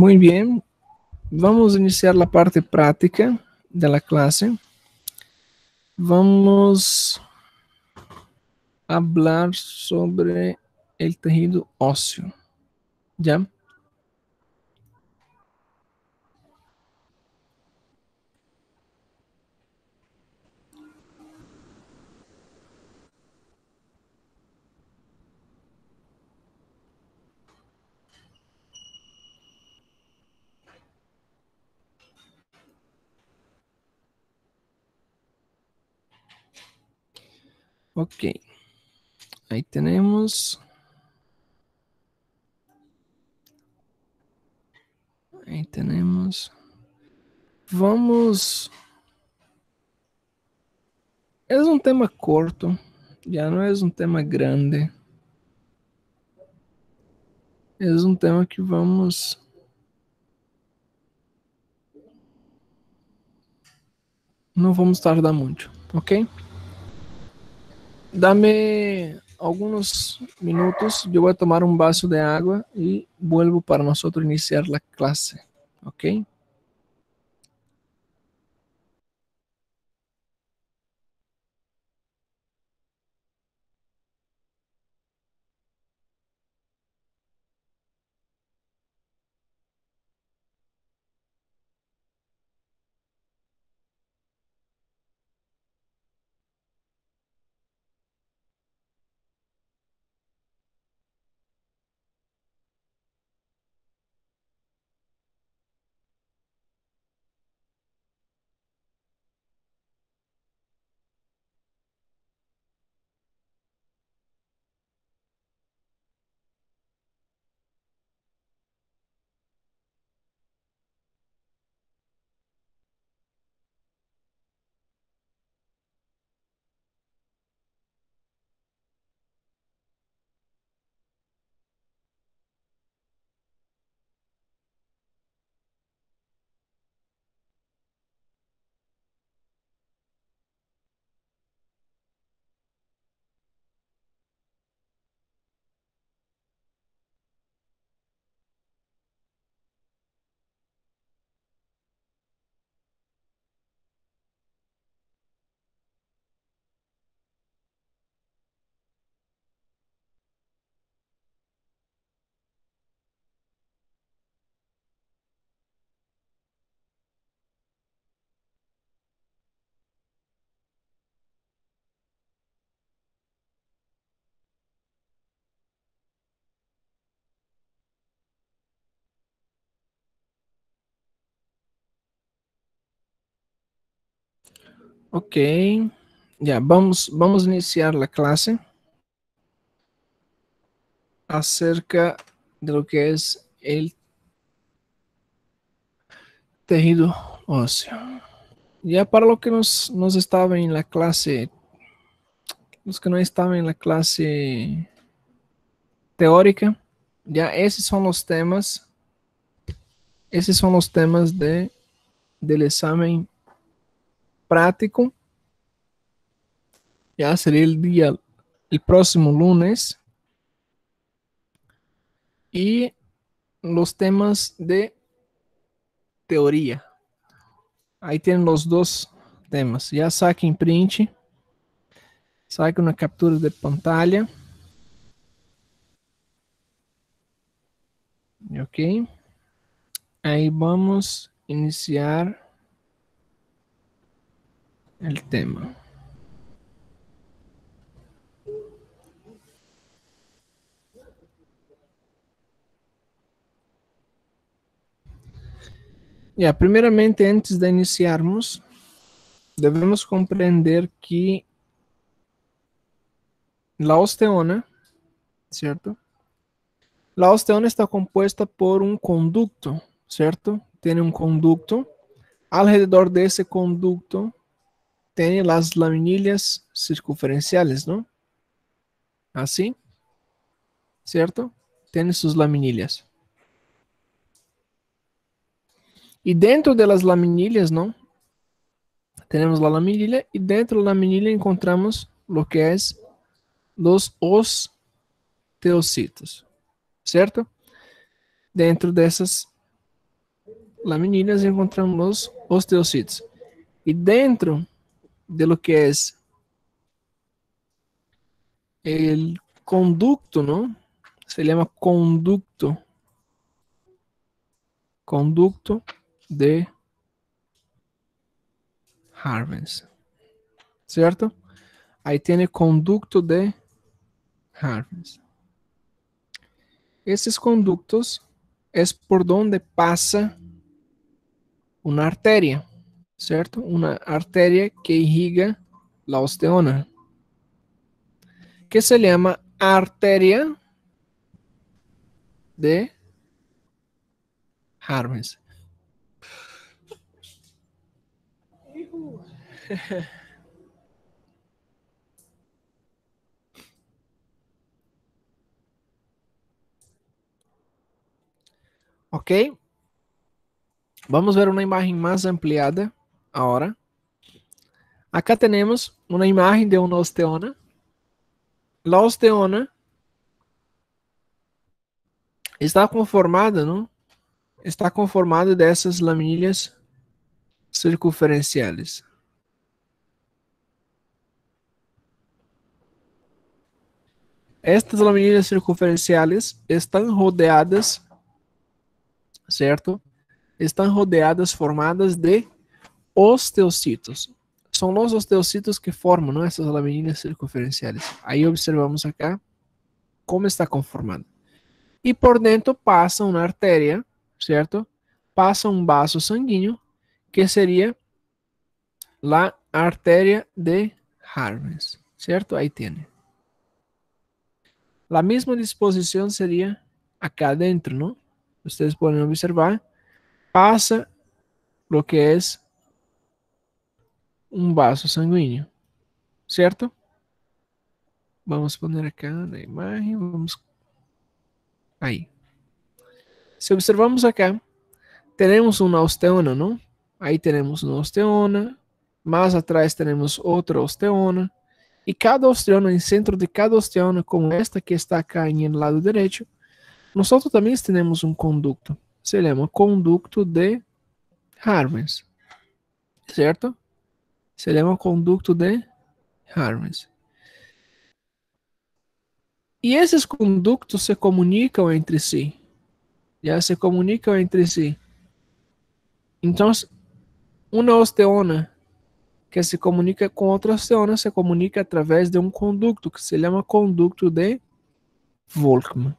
Muy bien, vamos a iniciar la parte práctica de la clase. Vamos a hablar sobre el tejido óseo, ¿ya? Ok. aí temos, aí temos, Vamos. É um tema curto, já não é um tema grande. É um tema que vamos não vamos tardar muito, ok? Dame algunos minutos, yo voy a tomar un vaso de agua y vuelvo para nosotros iniciar la clase. ¿Ok? Ok, ya, vamos, vamos a iniciar la clase acerca de lo que es el tejido óseo. Ya para lo que nos, nos estaba en la clase, los que no estaban en la clase teórica, ya esos son los temas, esos son los temas de, del examen prático. Já seria o dia, o próximo lunes. E os temas de teoria. Aí tem os dois temas. Já saque em print. com uma captura de pantalla. Ok. Aí vamos iniciar. el tema. Ya, primeramente antes de iniciarmos, debemos comprender que la osteona, ¿cierto? La osteona está compuesta por un conducto, ¿cierto? Tiene un conducto. Alrededor de ese conducto tem as laminilhas circunferenciales, não? Assim, certo? Tem suas laminilhas. E dentro delas laminilhas, não? Temos a laminilha e dentro da laminilha encontramos o que é os osteocitos, certo? Dentro dessas laminilhas encontramos os osteocitos. E dentro de lo que es el conducto, ¿no? Se llama conducto. Conducto de Harvins, ¿Cierto? Ahí tiene conducto de Harvins. Esos conductos es por donde pasa una arteria. certo? Uma arteria que irriga a osteona, que se llama arteria de Harmes. ok? Vamos ver uma imagem mais ampliada. Ahora. Acá tenemos una imagen de una osteona. La osteona está conformada, ¿no? Está conformada dessas lamilhas circunferenciais. Estas lamilhas circunferenciais estão rodeadas, certo? Estão rodeadas, formadas de osteocitos. São os osteocitos que formam essas estas lamininas circunferenciales. Aí observamos acá como está conformada. E por dentro passa uma artéria, certo? Passa um vaso sanguíneo, que seria a artéria de Harvest, certo? Aí tem. A mesma disposição seria acá dentro, não? Vocês podem observar. Passa o que é um vaso sanguíneo, certo? Vamos poner acá na imagem, vamos aí. Se observamos acá, temos uma osteona, não? Aí temos uma osteona, mais atrás temos outra osteona, e cada osteona, em centro de cada osteona, como esta que está acá em lado direito, nós também temos um conducto. Se chama conducto de Harvens, certo? seria um conducto de Harms. E esses conductos se comunicam entre si. Já se comunicam entre si. Então, uma osteona que se comunica com outra osteona se comunica através de um conducto que se chama conducto de Volkmann.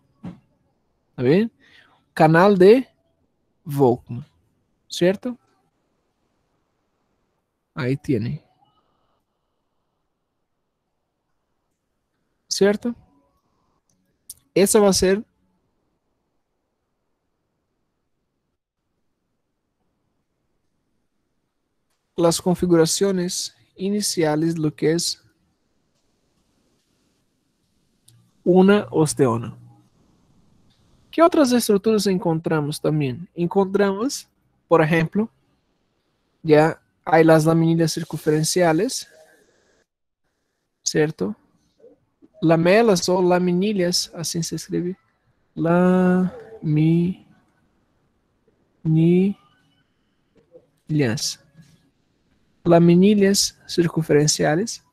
Tá vendo? Canal de Volkmann. Certo? Ahí tiene. ¿Cierto? esa va a ser las configuraciones iniciales lo que es una osteona. ¿Qué otras estructuras encontramos también? Encontramos, por ejemplo, ya hay las laminillas circunferenciales, ¿cierto? Lamelas o laminillas, así se escribe. La, mi, circunferenciales.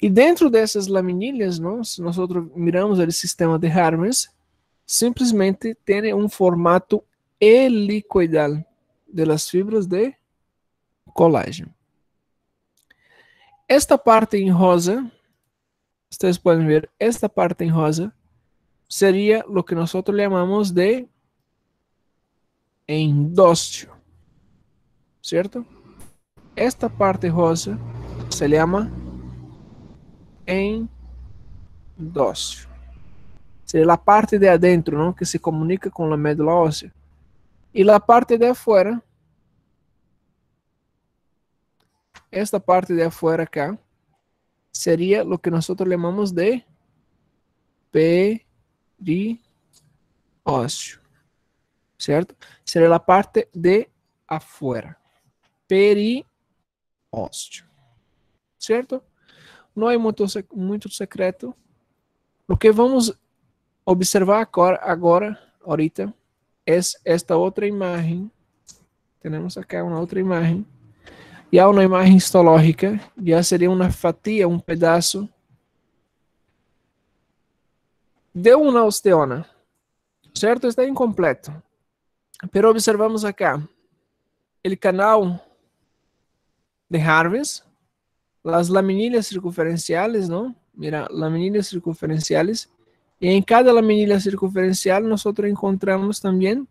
Y dentro esas laminillas, si nosotros miramos el sistema de Harmers, simplemente tiene un formato helicoidal las fibras de colágeno. Esta parte em rosa, vocês podem ver, esta parte em rosa seria o que nós chamamos de endócio certo? Esta parte rosa se chama endósteo. Seria a parte de adentro, não? que se comunica com a médula óssea. E a parte de afuera esta parte de afuera acá sería lo que nosotros llamamos de perióstio, ¿cierto? Sería la parte de afuera, perióstio, ¿cierto? No hay mucho, mucho secreto. Lo que vamos observar ahora, ahorita, es esta otra imagen. Tenemos acá una otra imagen. Já uma imagem histológica já seria uma fatia, um pedaço de uma osteona. Certo? Está incompleto. Mas observamos acá. O canal de Harves, as laminilhas circunferenciais, não? Mira, laminilhas circunferenciais. E em cada laminilha circunferencial, nós encontramos também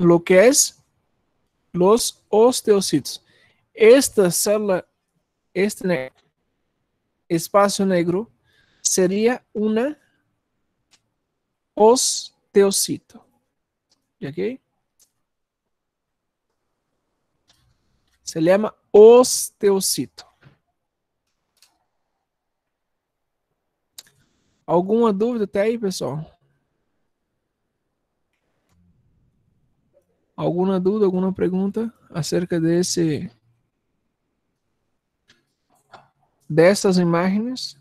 o que é los osteocitos. Esta célula, este ne espacio negro, seria um osteocito. ¿Ok? Se llama osteocito. Alguma dúvida até aí, pessoal? Alguma dúvida, alguma pergunta acerca desse dessas imagens?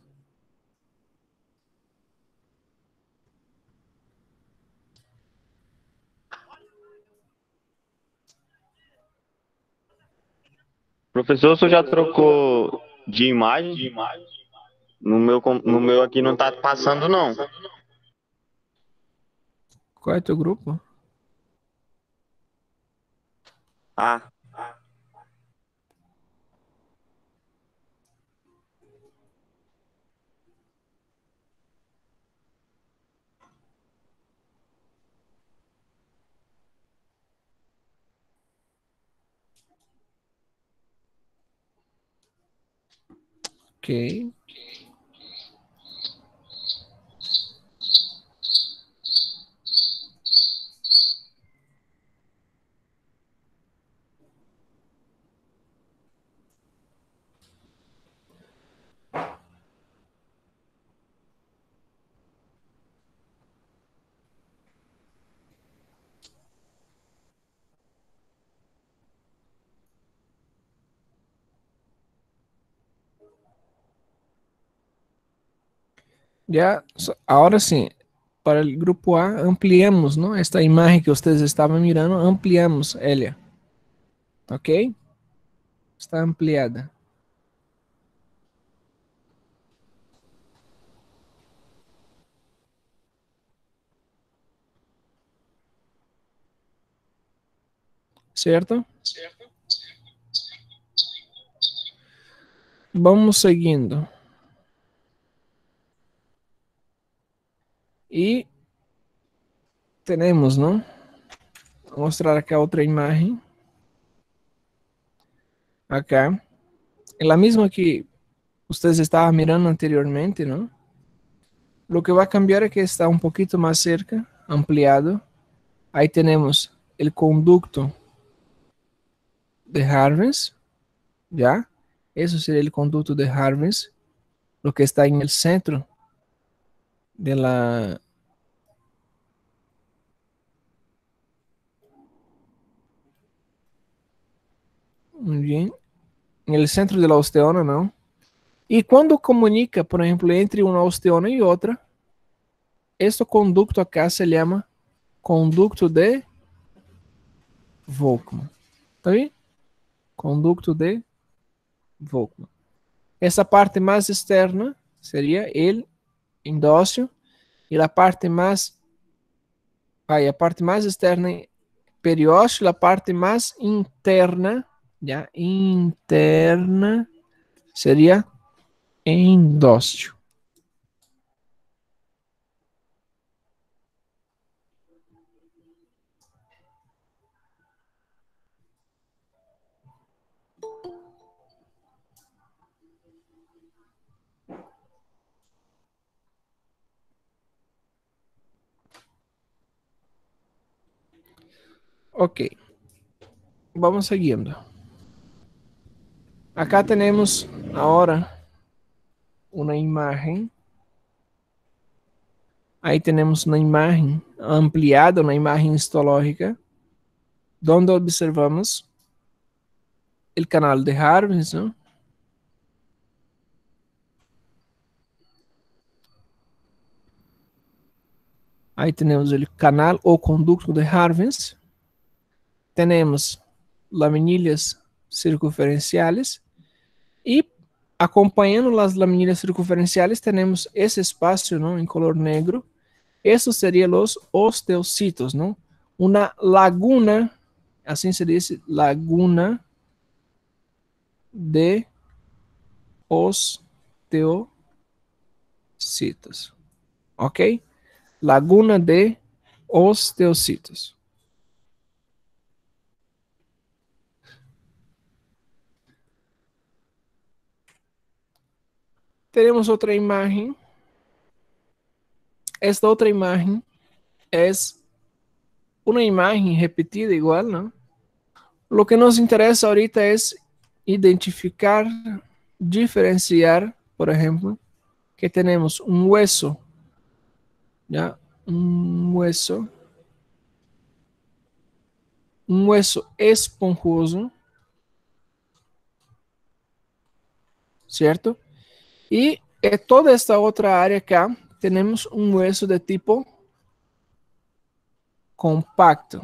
Professor, o senhor já trocou de imagem? De imagem? No meu, no meu aqui não está passando, não. Qual é teu grupo? Ah. Okay. Já agora sim, para o grupo A ampliamos, não? Esta imagem que vocês estavam mirando, ampliamos ela. ¿Ok? Está ampliada. Certo? Vamos seguindo. Y tenemos, ¿no? mostrar acá otra imagen. Acá. Es la misma que ustedes estaban mirando anteriormente, ¿no? Lo que va a cambiar es que está un poquito más cerca, ampliado. Ahí tenemos el conducto de Harvest, ¿ya? Eso sería el conducto de Harvest, lo que está en el centro de la Muy bien. En el centro de la osteona, ¿no? Y cuando comunica, por ejemplo, entre una osteona y otra, este conducto acá se llama conducto de Volkmann. ¿Está bien? Conducto de Volkmann. Essa parte mais externa seria el indócio e a parte mais aí a parte mais externa periósteo, a parte mais interna, já interna seria endócio. Ok. Vamos seguindo. Acá tenemos ahora una imagen. Ahí tenemos una imagen ampliada, una imagen histológica, donde observamos el canal de Harvest, ¿no? Aí temos o canal ou conducto de Harvest tenemos laminilhas circunferenciales e acompanhando as laminilhas circunferenciales temos esse espaço não em color negro. esses seriam os osteocitos, não uma laguna, assim se diz laguna de osteocitos. ¿Ok? Laguna de osteocitos. tenemos otra imagen. Esta otra imagen es una imagen repetida igual, ¿no? Lo que nos interesa ahorita es identificar, diferenciar, por ejemplo, que tenemos un hueso, ¿ya? Un hueso, un hueso esponjoso, ¿cierto? Y en toda esta otra área acá tenemos un hueso de tipo compacto.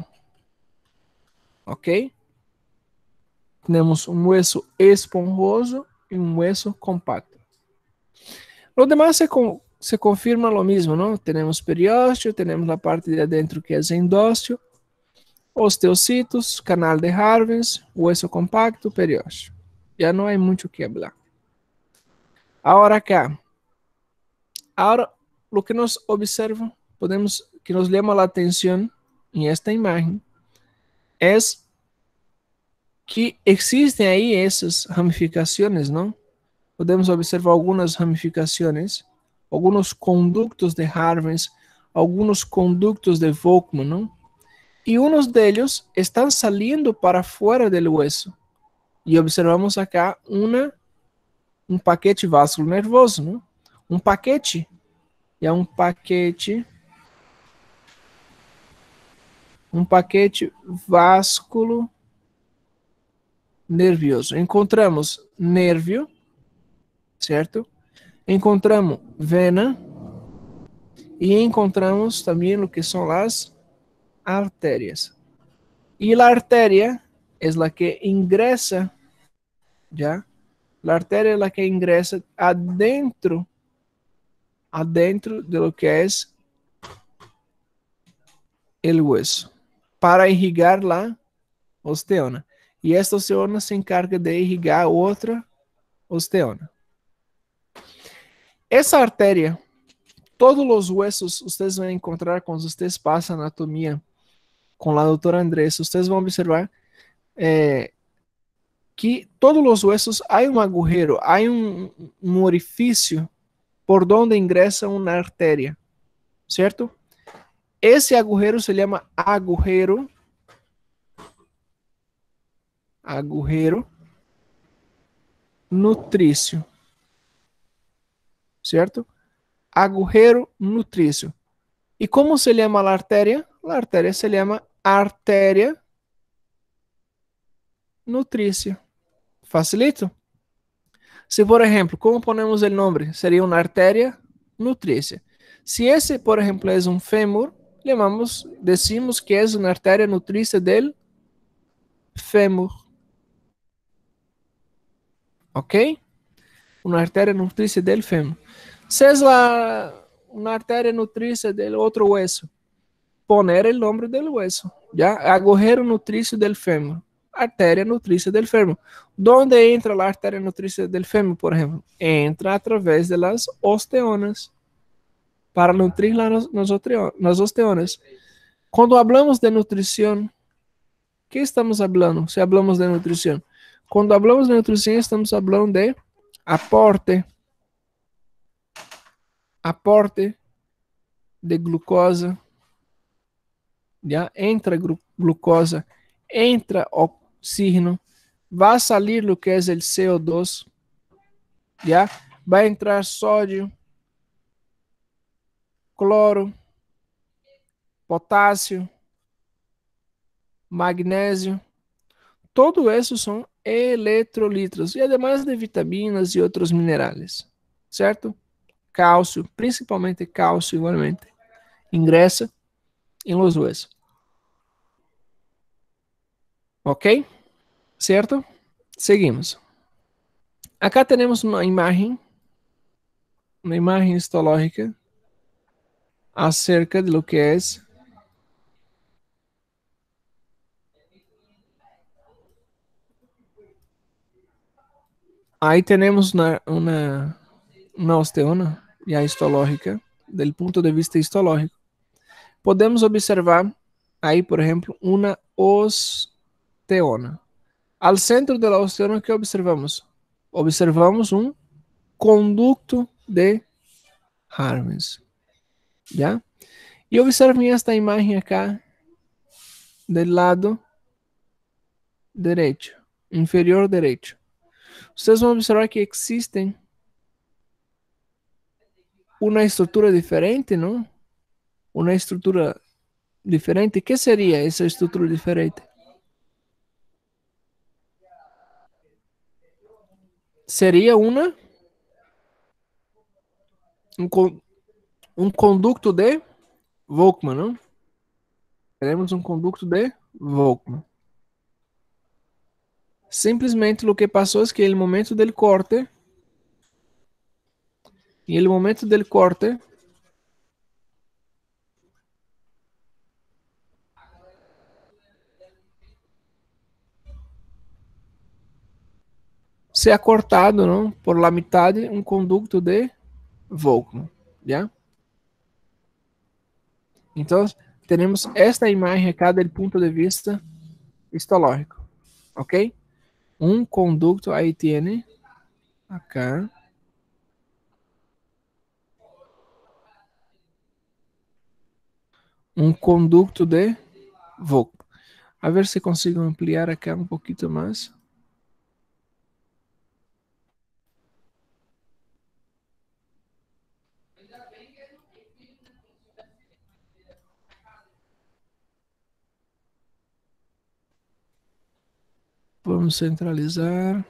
¿Ok? Tenemos un hueso esponjoso y un hueso compacto. Lo demás se, con, se confirma lo mismo, ¿no? Tenemos periósteo, tenemos la parte de adentro que es endósteo, osteocitos, canal de Harvins, hueso compacto, periósteo. Ya no hay mucho que hablar. Agora acá. Agora, o que nós observamos, podemos que nos leva a atenção em esta imagem é que existem aí essas ramificações, não? Podemos observar algumas ramificações, alguns conductos de Harvens, alguns conductos de Volkmann, não? E uns deles estão saindo para fora do hueso. E observamos acá uma um paquete vasculo nervoso, né? Um paquete é um paquete um paquete vasculo nervioso. Encontramos nervio, certo? Encontramos vena e encontramos também o que são as artérias. E a artéria é a que ingressa já a arteria é a que ingressa adentro, adentro de lo que é o hueso, para irrigar lá osteona. E esta osteona se encarga de irrigar outra osteona. Essa artéria, todos os huesos, vocês vão encontrar quando vocês passam anatomia com a doutora Andressa, vocês vão observar eh, que todos os huesos há um agujero, há um, um orifício por onde ingressa uma artéria, certo? Esse agujero se chama agujero, agujero nutrício, certo? Agujero nutrício. E como se chama a artéria? A artéria se chama artéria nutrícia. Facilito? Se, por exemplo, como ponemos o nome? Seria uma artéria nutrícia. Se esse, por exemplo, é um fêmur, llamamos, decimos que é uma artéria nutrícia del fêmur. Ok? Uma artéria nutrícia del fêmur. Se é uma artéria nutrícia del outro hueso, poner o nome del hueso. Já? Agorrero nutrício del fêmur artéria nutrícia del fêmur. Donde entra a artéria nutrícia del fêmur, por exemplo? Entra através das osteonas para nutrir las, las osteonas. Quando hablamos de nutrição, que estamos falando? Se hablamos de nutrição, quando hablamos de nutrição, estamos falando de aporte, aporte de glucosa, já entra glucosa, entra signo. vai sair salir que é o CO2, ¿ya? vai entrar sódio, cloro, potássio, magnésio. Todo isso são eletrolitos e además de vitaminas e outros minerais, certo? Cálcio, principalmente cálcio, igualmente, ingressa em los huesos. Ok? Certo? Seguimos. Acá temos uma imagem, uma imagem histológica acerca de lo que é Aí temos uma, uma, uma osteona a histológica, do ponto de vista histológico. Podemos observar aí, por exemplo, uma osteona. Al centro del oceano, que observamos? Observamos um conducto de Harmes. já. E observem esta imagem aqui, do lado direito, inferior direito. Vocês vão observar que existem uma estrutura diferente, não? Uma estrutura diferente. O que seria essa estrutura diferente? seria uma um, um conducto de Volkmann, não? Teremos um conducto de Volkmann. Simplesmente o que passou é que ele momento dele corte, e ele momento dele corte, ser cortado por la metade um conducto de Volkmann. então temos esta imagem aqui do ponto de vista histológico. ¿Ok? Um conducto aí tiene, acá. Um conducto de Volkmann. A ver se consigo ampliar aqui um pouquinho mais. Vamos centralizar.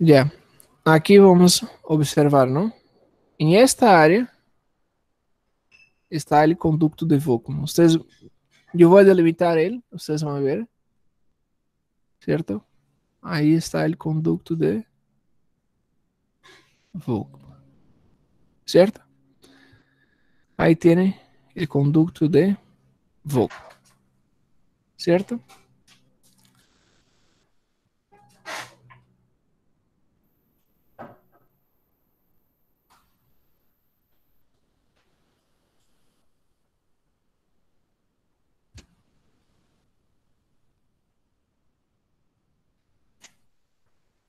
Yeah. Aqui vamos observar, não? Em esta área está ele conducto de vácuo. Vocês, eu vou delimitar ele, vocês vão ver. Certo? Aí está ele conducto de vácuo. Certo? Aí tem o né? conducto de Vogue. certo?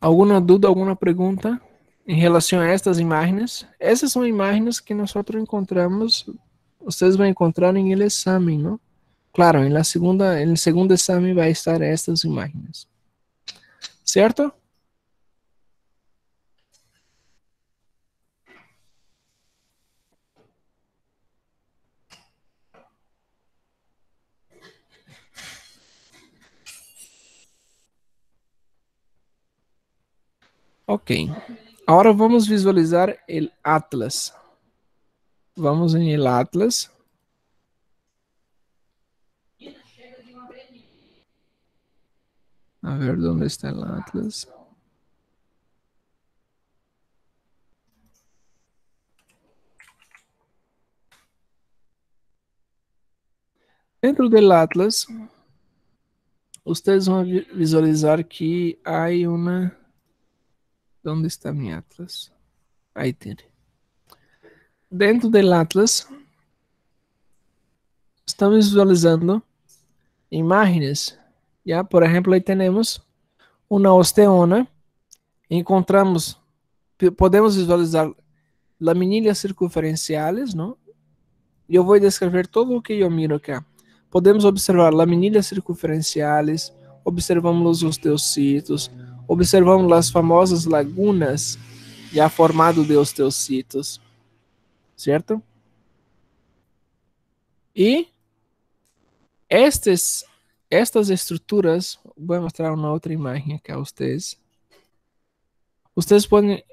Alguma dúvida, alguma pergunta? em relação a estas imagens, essas são imagens que nós encontramos, vocês vão encontrar em el exame, não? Claro, em la segunda, em segundo exame vai estar estas imagens. Certo? Ok. Agora vamos visualizar o atlas. Vamos em el atlas. A ver onde está o atlas. Dentro do atlas, vocês vão visualizar que há uma Onde está meu atlas? Aí tem. Dentro do atlas, estamos visualizando imagens. Já, por exemplo, aí temos uma osteona. Encontramos, podemos visualizar laminillas circunferenciales, não? Yo voy a describir todo que eu miro aqui. Podemos observar laminillas circunferenciales, observamos os osteocitos, observando as famosas lagunas já formado de os teus certo? E estes, estas estruturas, vou mostrar uma outra imagem aqui a vocês. Vocês podem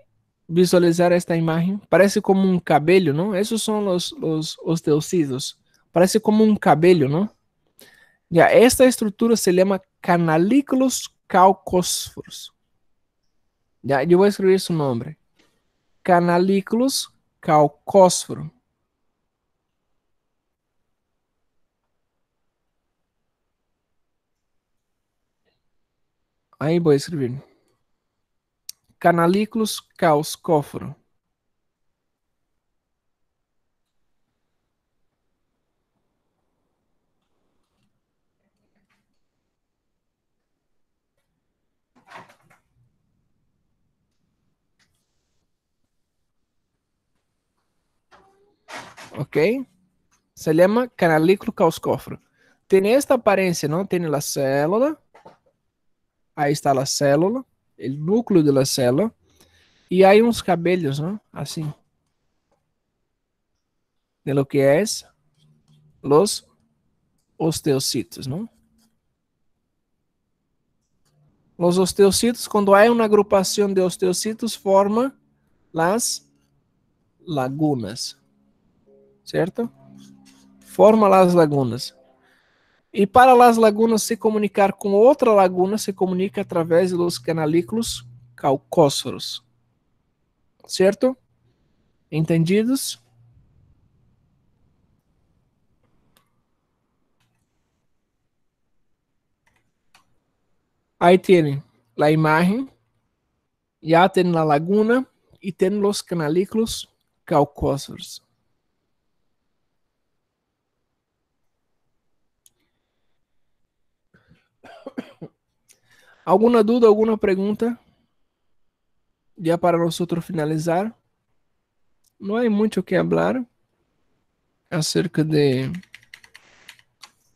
visualizar esta imagem. Parece como um cabelo, não? Esses são os, os, os Parece como um cabelo, não? Já esta estrutura se chama canalículos calcósforos. Eu vou escrever seu nome. Canaliculus caucosforo. Aí vou escrever. Canaliculus causcóforo. ¿ok? Se llama canalículo causcóforo. Tiene esta aparência, não? Tiene a célula. aí está a célula, o núcleo de la célula. e aí uns cabelos, não? Assim, De lo que é es los osteocitos, não? Los osteocitos, quando há uma agrupação de osteocitos, forma las lagunas certo? Forma lá as lagunas. E para lá as lagunas se comunicar com outra laguna, se comunica através dos canalículos calcósforos. Certo? Entendidos? Aí tem a imagem, já tem a laguna e tem os canalículos calcósforos. Alguma dúvida, alguma pergunta? Já para outro finalizar. Não há muito o que falar acerca de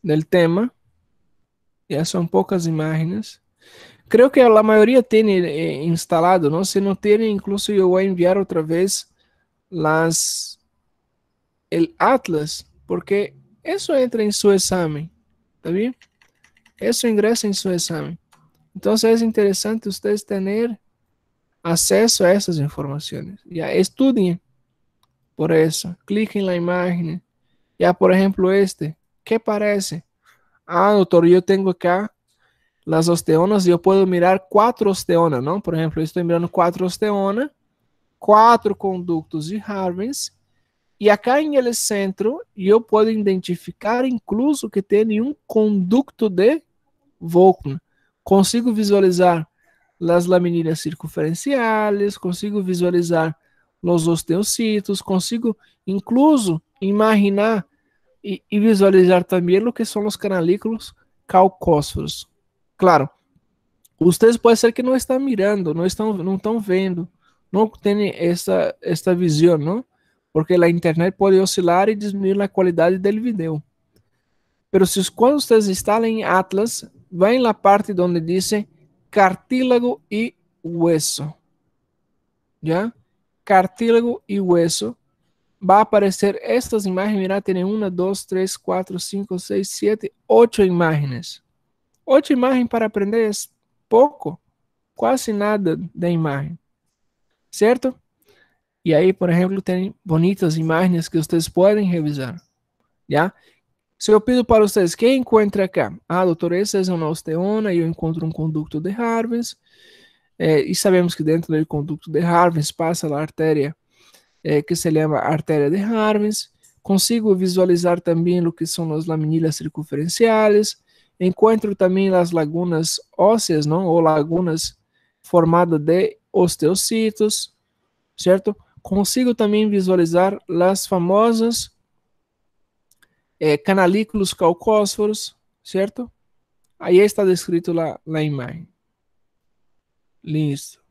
del tema. Ya são poucas imagens. Creio que a maioria tem eh, instalado, Não Se não tem, incluso eu vou a enviar outra vez las el atlas, porque isso entra em seu examen, ¿está bem? Isso ingresa em seu examen. Entonces es interesante ustedes tener acceso a esas informaciones. Ya estudien por eso. Cliquen en la imagen. Ya, por ejemplo, este. ¿Qué parece? Ah, doctor, yo tengo acá las osteonas. Yo puedo mirar cuatro osteonas, ¿no? Por ejemplo, estoy mirando cuatro osteonas, cuatro conductos de Harvins. y acá en el centro, yo puedo identificar incluso que tiene un conducto de Volkmann. Consigo visualizar as laminilhas circunferenciais, consigo visualizar os osteocitos, consigo incluso imaginar e, e visualizar também o que são os canalículos calcósforos. Claro, vocês pode ser que não estão mirando, não estão não estão vendo, não têm essa esta visão, não? Porque a internet pode oscilar e diminuir a qualidade do vídeo. Pero se quando vocês instalem Atlas, va en la parte donde dice cartílago y hueso. ¿Ya? Cartílago y hueso. Va a aparecer estas imágenes. Mira, tiene una, dos, tres, cuatro, cinco, seis, siete, ocho imágenes. Ocho imágenes para aprender es poco, casi nada de imagen. ¿Cierto? y ahí por ejemplo tienen bonitas imágenes que ustedes pueden revisar, ya Se eu pido para vocês, quem encontra cá? Ah, doutor, esse é uma osteona e eu encontro um conducto de Harvey. É, e sabemos que dentro do conducto de Harvey passa a artéria é, que se chama artéria de Harvey. Consigo visualizar também o que são as laminilhas circunferenciais. Encontro também as lagunas ósseas, não? Ou lagunas formadas de osteocitos, certo? Consigo também visualizar as famosas é, canalículos calcósforos, certo? Aí está descrito lá na imagem. Listo.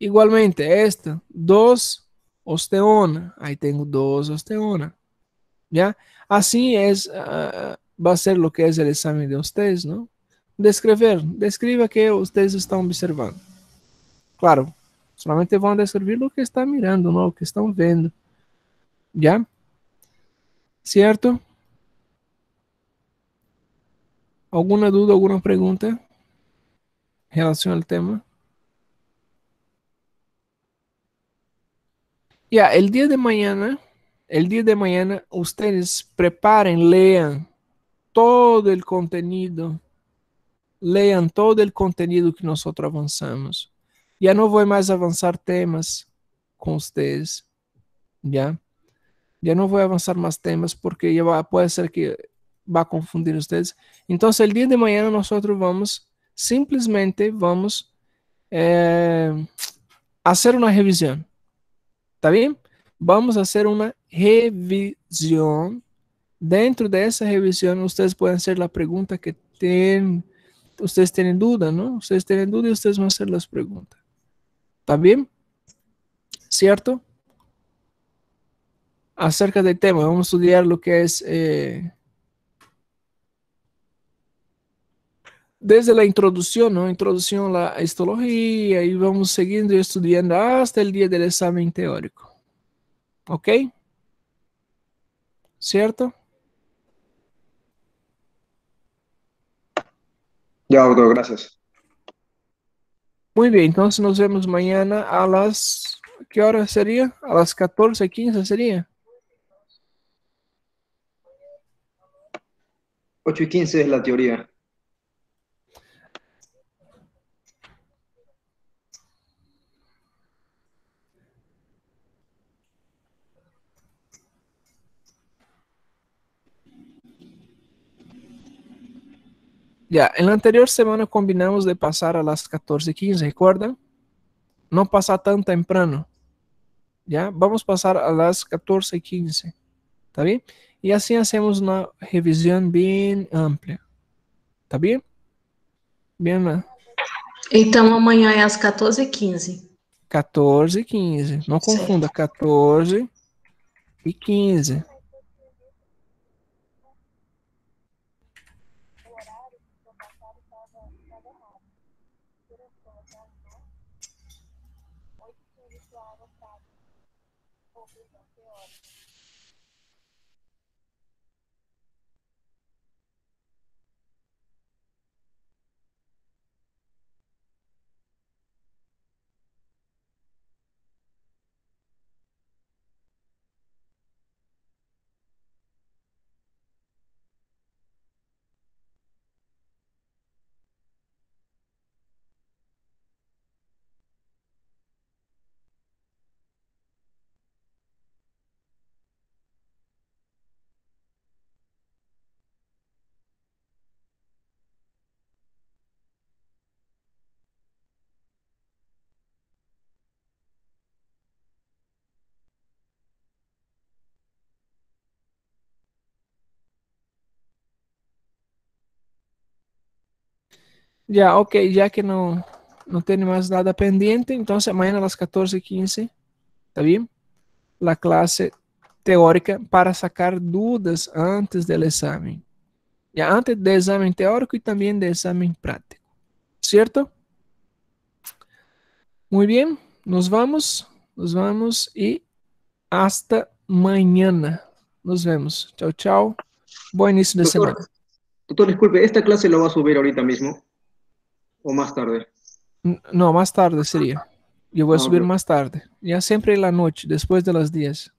Igualmente, esta, 2 osteona. Aí tenho 2 osteona. Já? Assim é, uh, vai ser o que é o exame de vocês, não? Descrever. Descreva que vocês estão observando. Claro, somente vão descrever o que está mirando, não? o que estão vendo. Já? Certo? ¿Alguna duda, alguna pregunta en relación al tema? Ya, el día de mañana, el día de mañana, ustedes preparen, lean todo el contenido, lean todo el contenido que nosotros avanzamos. Ya no voy más a avanzar temas con ustedes, ¿ya? Ya no voy a avanzar más temas porque ya puede ser que va a confundir ustedes. Entonces, el día de mañana nosotros vamos, simplemente vamos eh, hacer una revisión. ¿Está bien? Vamos a hacer una revisión. Dentro de esa revisión, ustedes pueden hacer la pregunta que tienen. Ustedes tienen duda, ¿no? Ustedes tienen duda y ustedes van a hacer las preguntas. ¿Está bien? ¿Cierto? Acerca del tema, vamos a estudiar lo que es eh, desde a introdução, ¿no? Introducción a histologia e vamos seguindo estudando até o dia do del examen teórico. ¿Ok? ¿Cierto? Já, doctor, gracias. Muy bien, entonces nos vemos mañana a las... ¿Qué hora sería? A las 15 seria? 8 h 15 é a teoria. Ya, en la anterior semana combinamos de pasar a las 14.15, ¿recuerdan? No pasar tan temprano. Ya, vamos a pasar a las 14.15. ¿Está bien? Y así hacemos una revisión bien amplia. ¿Está bien? Bien, né? Então amanhã é às 14h15. 14 h 15 Não confunda, 14 e 15. Ele soava sábio, ou visão teórica. Ya, ok, ya que no, no tiene más nada pendiente, entonces mañana a las 14:15, ¿está bien? La clase teórica para sacar dudas antes del examen. Ya antes del examen teórico y también del examen práctico. ¿Cierto? Muy bien, nos vamos, nos vamos y hasta mañana. Nos vemos. Chao, chao. Buen inicio de semana. Doctor, disculpe, ¿esta clase la va a subir ahorita mismo? ¿O más tarde? No, más tarde sería. Yo voy a ah, subir más tarde. Ya siempre en la noche, después de las 10.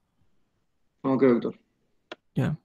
Ok, doctor. Ya.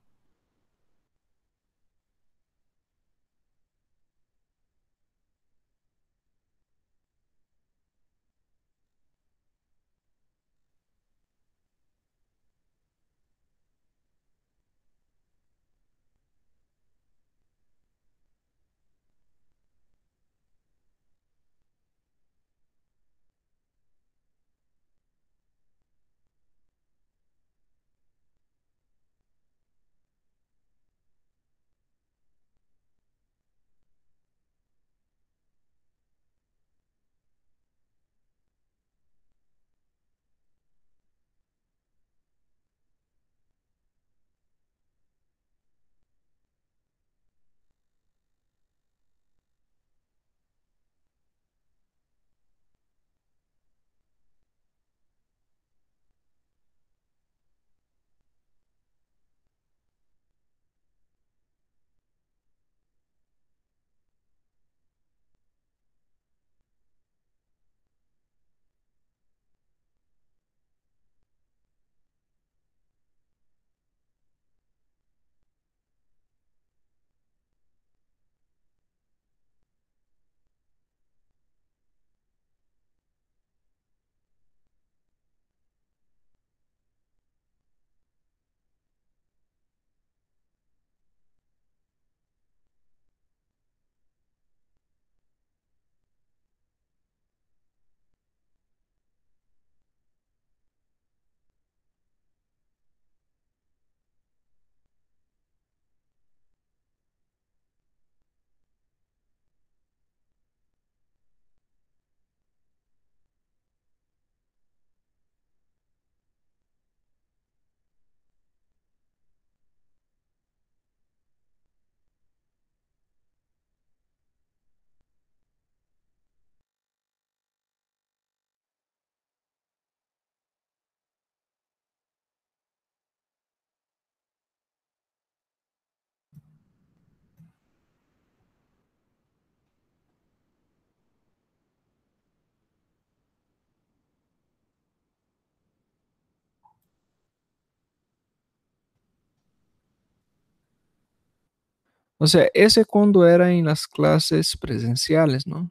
O sea, ese cuando era en las clases presenciales, ¿no?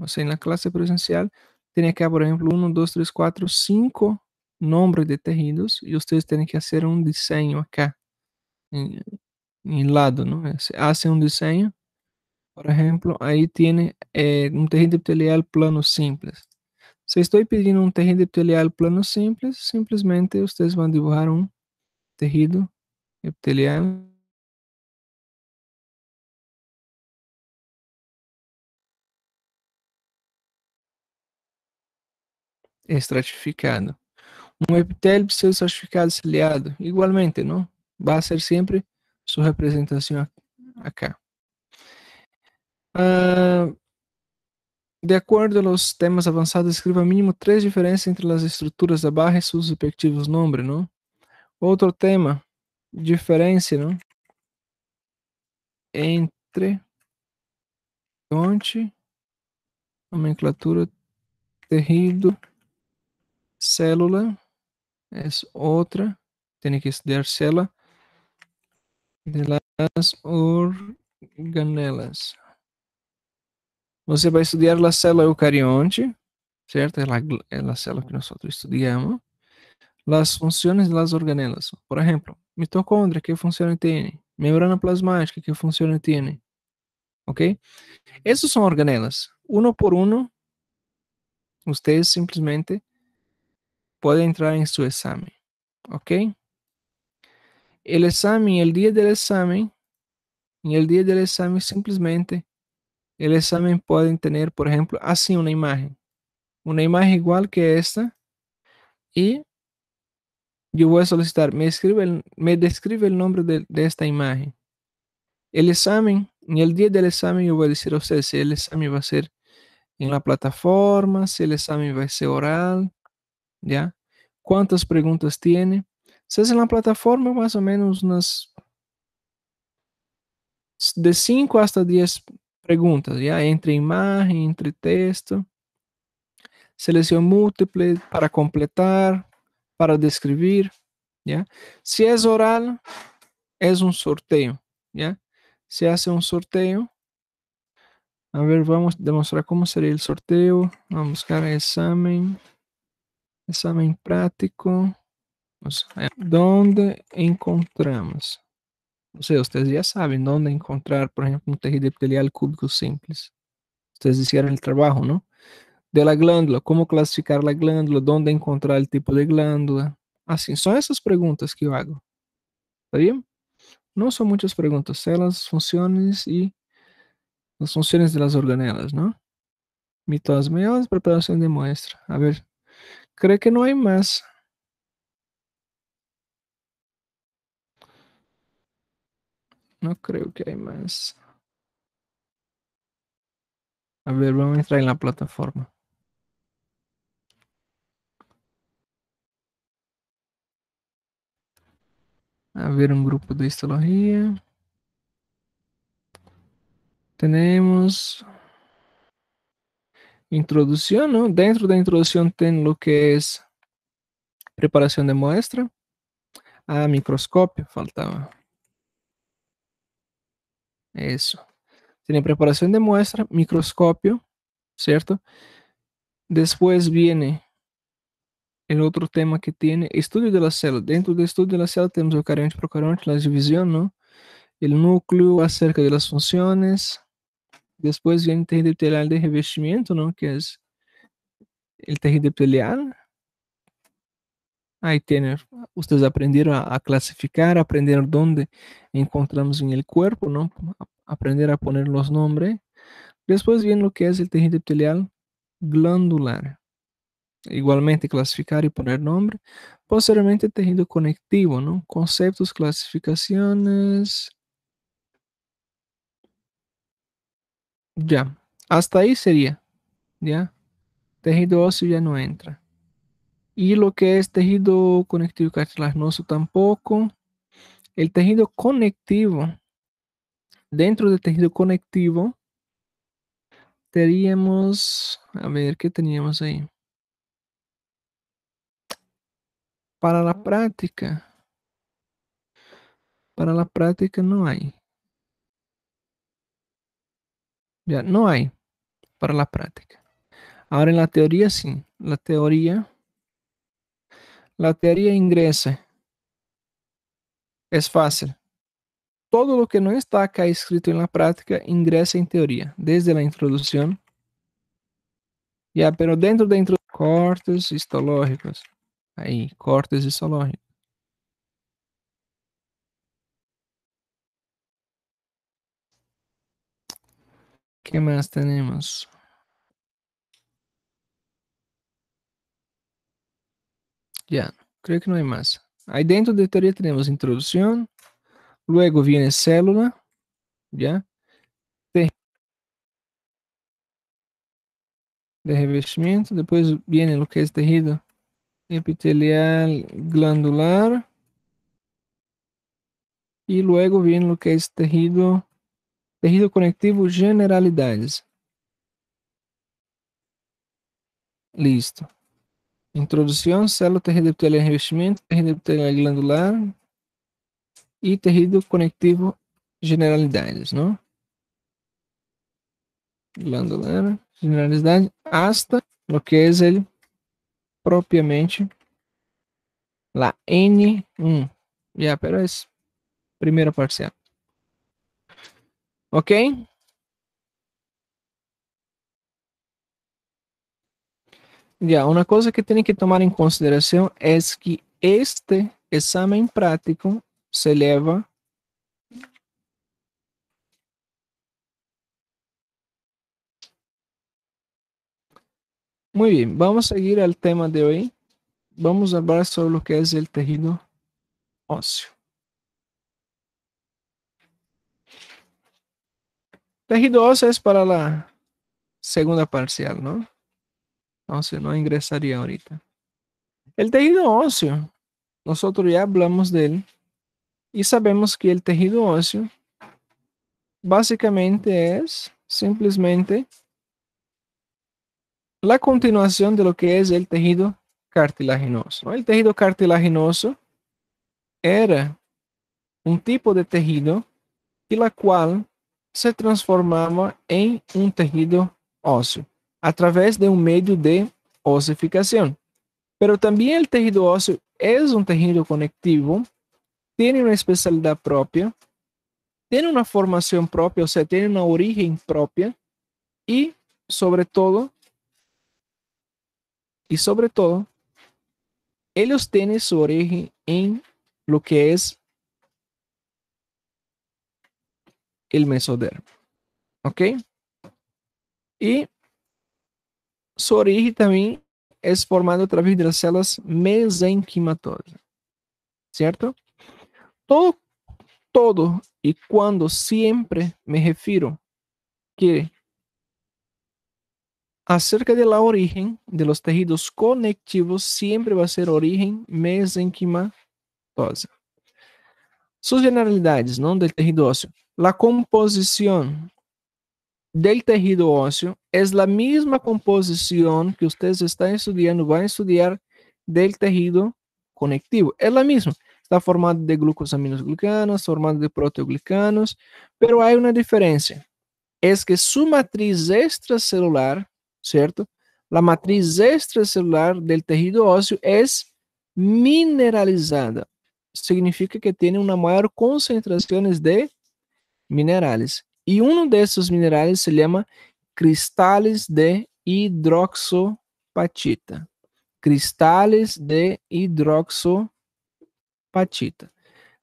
O sea, en la clase presencial tenía que, por ejemplo, um dois três quatro cinco nombres de tejidos y ustedes tienen que hacer un diseño acá, en, el lado, ¿no? Hacen un diseño, por ejemplo, ahí tiene eh, un tejido epitelial plano simples. Se estou pedindo um tecido epitelial plano simples, simplesmente vocês vão dibujar um tecido epitelial estratificado. Um epitelio pseudo-estratificado ciliado, igualmente, não, vai ser sempre sua representação acá. Ah, de acordo com os temas avançados, escreva mínimo três diferenças entre as estruturas da barra e seus respectivos nomes, não? Outro tema, diferença, não? Entre onde nomenclatura, terrido célula é outra. Tem que estudar célula de las organelas. Você vai estudar a célula eucarionte, certo? É a é célula que nós estudamos. As funções das organelas. Por exemplo, mitocôndria, que funciona tem? Membrana plasmática, que funciona tem? Ok? Essas são organelas. Um por um, vocês simplesmente puede entrar en su examen. ¿Ok? El examen, el día del examen, en el día del examen simplemente el examen pueden tener, por ejemplo, así una imagen. Una imagen igual que esta. Y yo voy a solicitar, me, escribe el, me describe el nombre de, de, esta imagen. El examen, en el día del examen yo voy a decir a ustedes si el examen va a ser en la plataforma, si el examen va a ser oral, ¿ya? ¿Cuántas preguntas tiene? Entonces en la plataforma más o menos unas de 5 hasta 10 preguntas, ¿ya? Entre imagen, entre texto. Selección múltiple para completar, para describir, ¿ya? Si es oral, es un sorteo, ¿ya? Se hace un sorteo. A ver, vamos a demostrar cómo sería el sorteo. Vamos a buscar examen exame prático. É, onde encontramos? Ou seja, vocês já sabem onde encontrar, por exemplo, um tecido epitelial cúbico simples. Vocês disseram o trabalho, não? De la glândula, como classificar a glândula, onde encontrar o tipo de glândula. Assim, são essas perguntas que eu hago. Tá bem? Não são muitas perguntas, elas funções e as funções das organelas, não? Mitose meiose, preparação de muestra. A ver, creio que não há mais não creio que há mais A ver, vamos entrar na plataforma plataforma. ver um grupo do Histologia. Temos introducción, ¿no? Dentro de la introducción tiene lo que es preparación de muestra. a microscopio, faltaba. Eso. Tiene preparación de muestra, microscopio, ¿cierto? Después viene el otro tema que tiene estudio de la célula. Dentro estudio de la célula tenemos el carionte, procaronte, la división, ¿no? El núcleo acerca de las funciones, Después viene el tejido epitelial de revestimiento, ¿no? que es el tejido epitelial. Ahí tienen, ustedes aprendieron a, clasificar, aprender dónde encontramos en el cuerpo, ¿no? aprender a poner los nombres. Después viene lo que es el tejido epitelial glandular. Igualmente clasificar y poner nombre. Posteriormente, tejido conectivo, ¿no? Conceptos, clasificaciones, Ya, hasta ahí sería, ¿ya? Tejido óseo ya no entra. Y lo que es tejido conectivo cartilaginoso tampoco. El tejido conectivo, dentro del tejido conectivo, teníamos, a ver, ¿qué teníamos ahí? Para la práctica, para la práctica no hay. Ya, no hay para la práctica. Ahora en la teoría sí, la teoría, la teoría ingresa. Es fácil. Todo lo que no está acá escrito en la práctica ingresa en teoría, desde la introducción. Ya, pero dentro de cortes histológicos. Aí, cortes histológicos. ¿Qué más tenemos? Ya, creo que no hay más. Ahí dentro de teoría tenemos introducción, luego viene célula, ¿ya? De, de revestimiento, después viene lo que es tejido epitelial glandular y luego viene lo que es tejido Terrível conectivo generalidades. Listo. Introdução, célula terreno revestimento, terreno glandular e terrível conectivo generalidades, não? Glandular, generalidade, hasta lo que es ele propriamente lá N1. Já, ah, pero isso, primeira parcial. ¿Ok? Ya, una cosa que tienen que tomar en consideración es que este examen práctico se lleva Muy bien, vamos a seguir al tema de hoy. Vamos a hablar sobre lo que es el tejido óseo. tejido óseo es para la segunda parcial, ¿no? Entonces no ingresaría ahorita. El tejido óseo, nosotros ya hablamos de él y sabemos que el tejido óseo básicamente es simplemente la continuación de lo que es el tejido cartilaginoso. El tejido cartilaginoso era un tipo de tejido y la cual se transformava em um tecido ósseo, através de um meio de ossificação. Mas também o tecido ósseo é um tecido conectivo, tem uma especialidade própria, tem uma formação própria, ou seja, tem uma origem própria e, sobretudo, e sobretudo, eles têm sua origem em lo que é il mesodermo. ¿Ok? E sua origem também é formada através das células mesenquimatosas. Certo? Todo, todo e quando sempre me refiro que acerca de la de los tejidos conectivos sempre vai ser origem mesenquimatosa. Sus generalidades, não, do tecido ósseo. la composición del tejido óseo es la misma composición que ustedes están estudiando, van a estudiar del tejido conectivo. Es la misma. Está formado de glucanos, formado de proteoglicanos, pero hay una diferencia. Es que su matriz extracelular, ¿cierto? La matriz extracelular del tejido óseo es mineralizada. Significa que tiene una mayor concentración de minerales. Y uno de esos minerales se llama cristales de hidroxopatita. Cristales de hidroxopatita.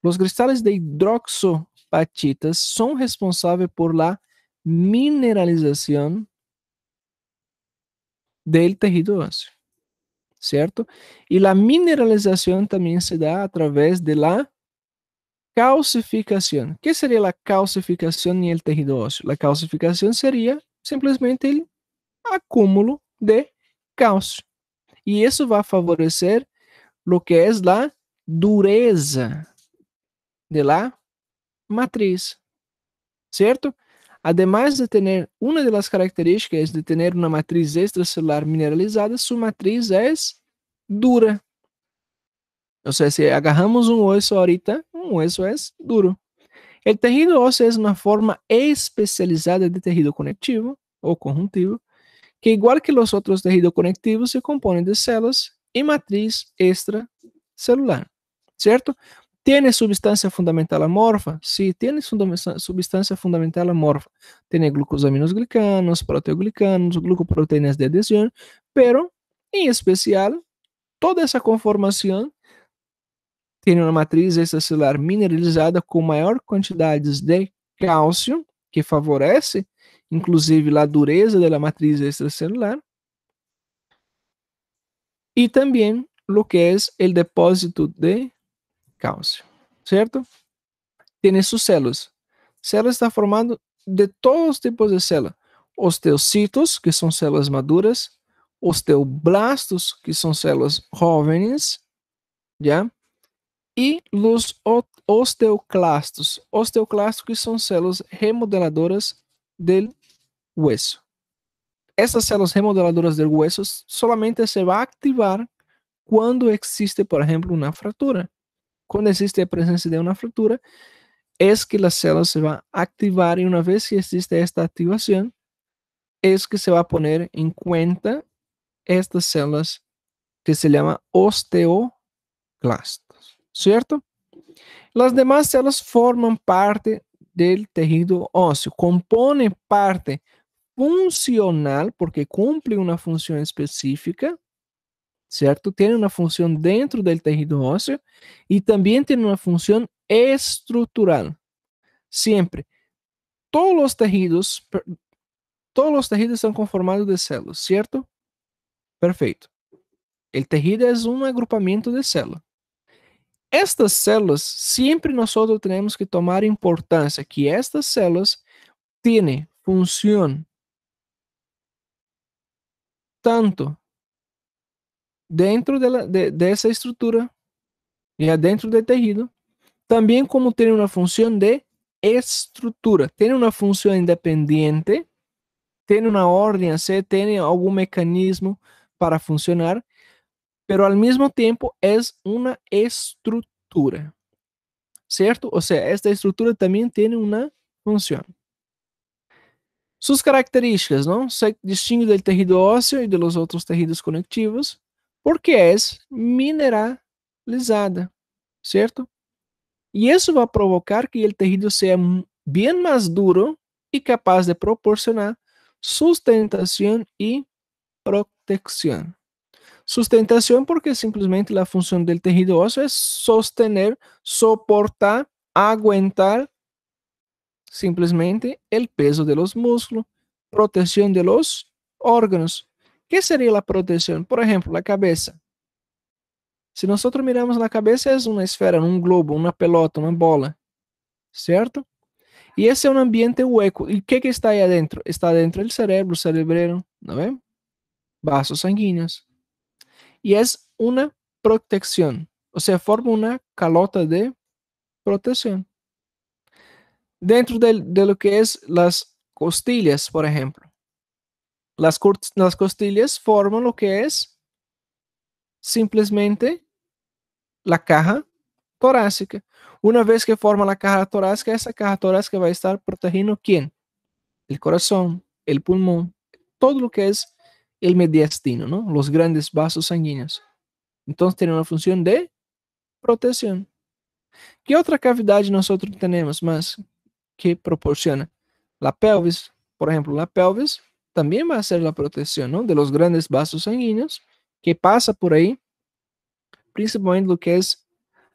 Los cristales de hidroxopatita son responsables por la mineralización del tejido óseo, ¿cierto? Y la mineralización también se da a través de la O que seria a calcificação em el tejido ósseo? A calcificação seria simplesmente o acúmulo de cálcio. E isso vai favorecer o que é la dureza de la matriz, certo? Además de ter uma das características de ter uma matriz extracelular mineralizada, sua matriz é dura ou seja, se agarramos um hueso ahorita, um hueso é duro. O tejido óseo é uma forma especializada de tejido conectivo ou conjuntivo, que igual que os outros tejidos conectivos se compõe de células e matriz extracelular, Certo? ¿Tiene substância fundamental amorfa? Sim, tem substância fundamental amorfa. Tem glucosaminos glicanos, proteoglicanos, glucoproteínas de adesión, pero, em especial, toda essa conformação tem uma matriz extracelular mineralizada com maior quantidades de cálcio, que favorece, inclusive, a dureza da matriz extracelular. E também o que é o depósito de cálcio, certo? Tem suas células. Células está formada de todos os tipos de célula. Os teocitos, que são células maduras, os teoblastos, que são células jovens, já? Y e los osteoclastos. que son células remodeladoras del hueso. Estas células remodeladoras del hueso solamente se a activar cuando existe, por ejemplo, una fractura. Cuando existe la presencia de una fractura es que la células se va a activar y una vez que existe esta activación es que se a poner en cuenta estas células que se llaman osteoclastos. ¿cierto? Las demás células forman parte del tejido óseo, componen parte funcional porque cumple una función específica, ¿cierto? Tiene una función dentro del tejido óseo y también tiene una función estructural. Siempre, todos los tejidos, todos los tejidos están conformados de células, ¿cierto? Perfecto. El tejido es un agrupamiento de células. estas células, sempre nós temos que tomar importância que estas células têm função tanto dentro dela, de, dessa estrutura, e dentro do tecido, também como tem uma função de estrutura, tem uma função independente, tem uma ordem a ser, tem algum mecanismo para funcionar, pero al mismo tiempo es una estructura, ¿cierto? O sea, esta estructura también tiene una función. Sus características, ¿no? Se distingue del tejido óseo y de los otros tejidos conectivos porque es mineralizada, ¿cierto? Y eso va a provocar que el tejido sea bien más duro y capaz de proporcionar sustentación y protección. Sustentación porque simplemente la función del tejido óseo es sostener, soportar, aguantar simplemente el peso de los músculos, protección de los órganos. ¿Qué sería la protección? Por ejemplo, la cabeza. Si nosotros miramos la cabeza es una esfera, un globo, una pelota, una bola, ¿cierto? Y ese es un ambiente hueco. ¿Y qué que está ahí adentro? Está dentro el cerebro, cerebro, ¿no ven? Vasos sanguíneos y es una protección, o sea, forma una calota de protección. Dentro de, lo que es las costillas, por ejemplo, las costillas forman lo que es simplemente la caja torácica. Una vez que forma la caja torácica, esa caja torácica va a estar protegiendo quién? El corazón, el pulmón, todo lo que es el mediastino, ¿no? Los grandes vasos sanguíneos. Entonces tiene una función de protección. ¿Qué otra cavidad nosotros tenemos más que proporciona? La pelvis, por ejemplo, la pelvis también va a ser la protección ¿no? de los grandes vasos sanguíneos que pasa por ahí, principalmente lo que es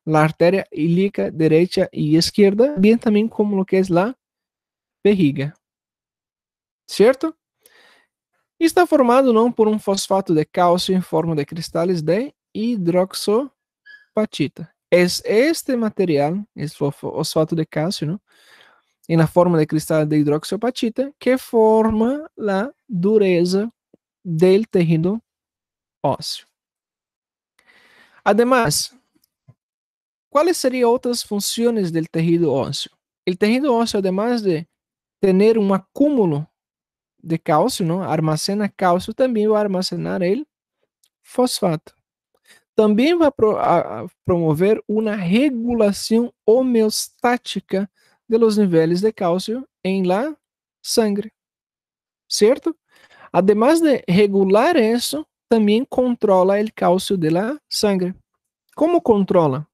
la arteria ilíaca derecha y izquierda, bien también como lo que es la vejiga. ¿Cierto? Está formado não por um fosfato de cálcio em forma de cristais de hidroxopatita. É, é este material, esse fosfato de cálcio, não? e na forma de cristal de hidroxiopatita, que forma a dureza do tecido ósseo. Ademais, quais seriam outras funções do tecido ósseo? O tecido ósseo, además de ter um acúmulo de cálcio, não? armazena cálcio, também vai armazenar ele fosfato. Também vai pro, a, promover uma regulação homeostática dos níveis de cálcio em la sangue, certo? Ademais de regular isso, também controla o cálcio de la sangue. Como controla?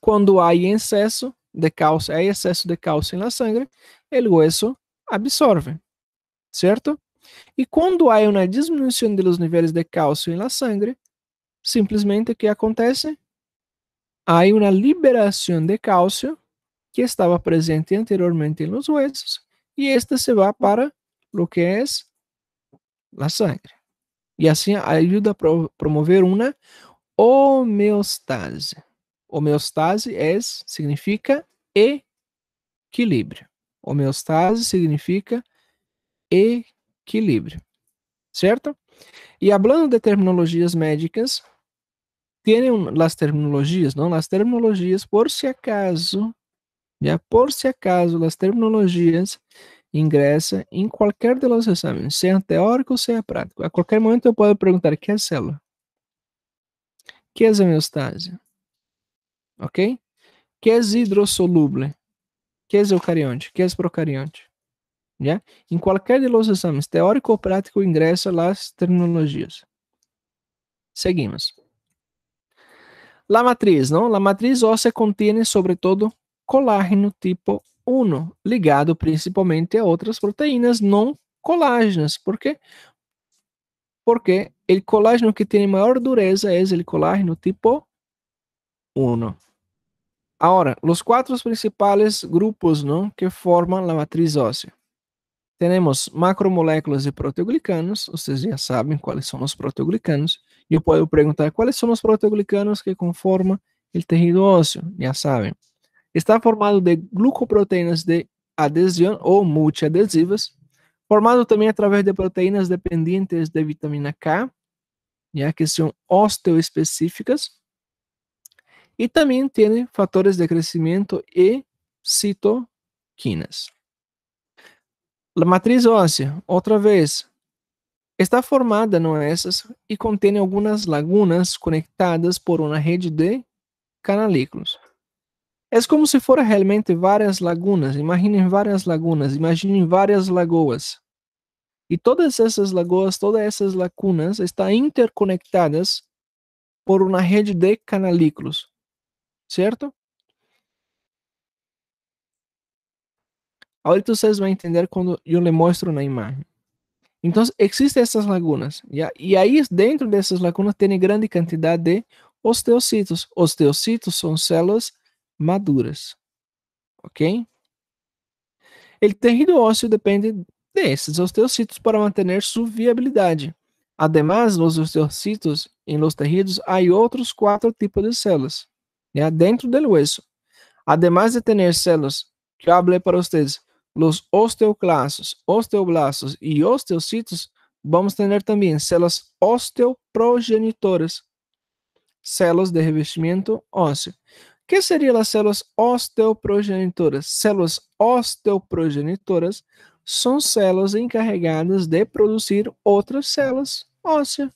Quando há excesso de cálcio, há excesso de cálcio na sangue, o hueso absorve certo? E quando há uma diminuição dos níveis de cálcio na sangue, simplesmente o que acontece? Há uma liberação de cálcio que estava presente anteriormente nos huesos e esta se vai para o que é a sangue. E assim ajuda a promover uma homeostase. Homeostase é, significa equilíbrio. Homeostase significa equilíbrio equilíbrio, certo? E hablando de terminologias médicas, tienen as terminologias, não? as terminologias, por si acaso, já por si acaso, as terminologias ingressa em qualquer de los exames, seja teórico, ou seja prático. A qualquer momento eu posso perguntar: que é célula? Que é homeostase? Ok? Que é hidrossoluble? Que é eucarionte? Que é procarionte? Né? em qualquer de los exames teórico ou práctico ingresa las terminologías. Seguimos. La matriz, não? La matriz óssea contém sobretudo colágeno tipo 1, ligado principalmente a outras proteínas não colágenas. Por quê? Porque o colágeno que tem maior dureza é o colágeno tipo 1. Agora, os quatro principais grupos não, que formam a matriz óssea. Temos macromoléculas e proteoglicanos, vocês já sabem quais são os proteoglicanos. E eu posso perguntar quais são os proteoglicanos que conformam o tecido ósseo, já sabem. Está formado de glucoproteínas de adesão ou multiadesivas, formado também através de proteínas dependentes de vitamina K, já que são osteoespecíficas, e também tem fatores de crescimento e citoquinas. A matriz óssea, outra vez, está formada, não é essas, e contém algumas lagunas conectadas por uma rede de canalículos. É como se fossem realmente várias lagunas. Imaginem várias lagunas, imaginem várias lagoas. E todas essas lagoas, todas essas lacunas estão interconectadas por uma rede de canalículos, certo? Ahorita vocês vão entender é quando eu lhe mostro na imagem. Então, existem essas lagunas, e aí dentro dessas lagunas tem grande quantidade de osteocitos. Osteocitos são células maduras, ¿ok? El tejido ósseo depende desses osteocitos para manter sua viabilidade. Ademais, nos osteocitos, em los tejidos, há outros quatro tipos de células, né? dentro do hueso. Ademais de ter células, que eu falei para vocês, los osteoclastos, osteoblastos e osteocitos, vamos ter também células osteoprogenitoras, células de revestimento ósseo. O que seriam as células osteoprogenitoras? Células osteoprogenitoras são células encarregadas de produzir outras células ósseas.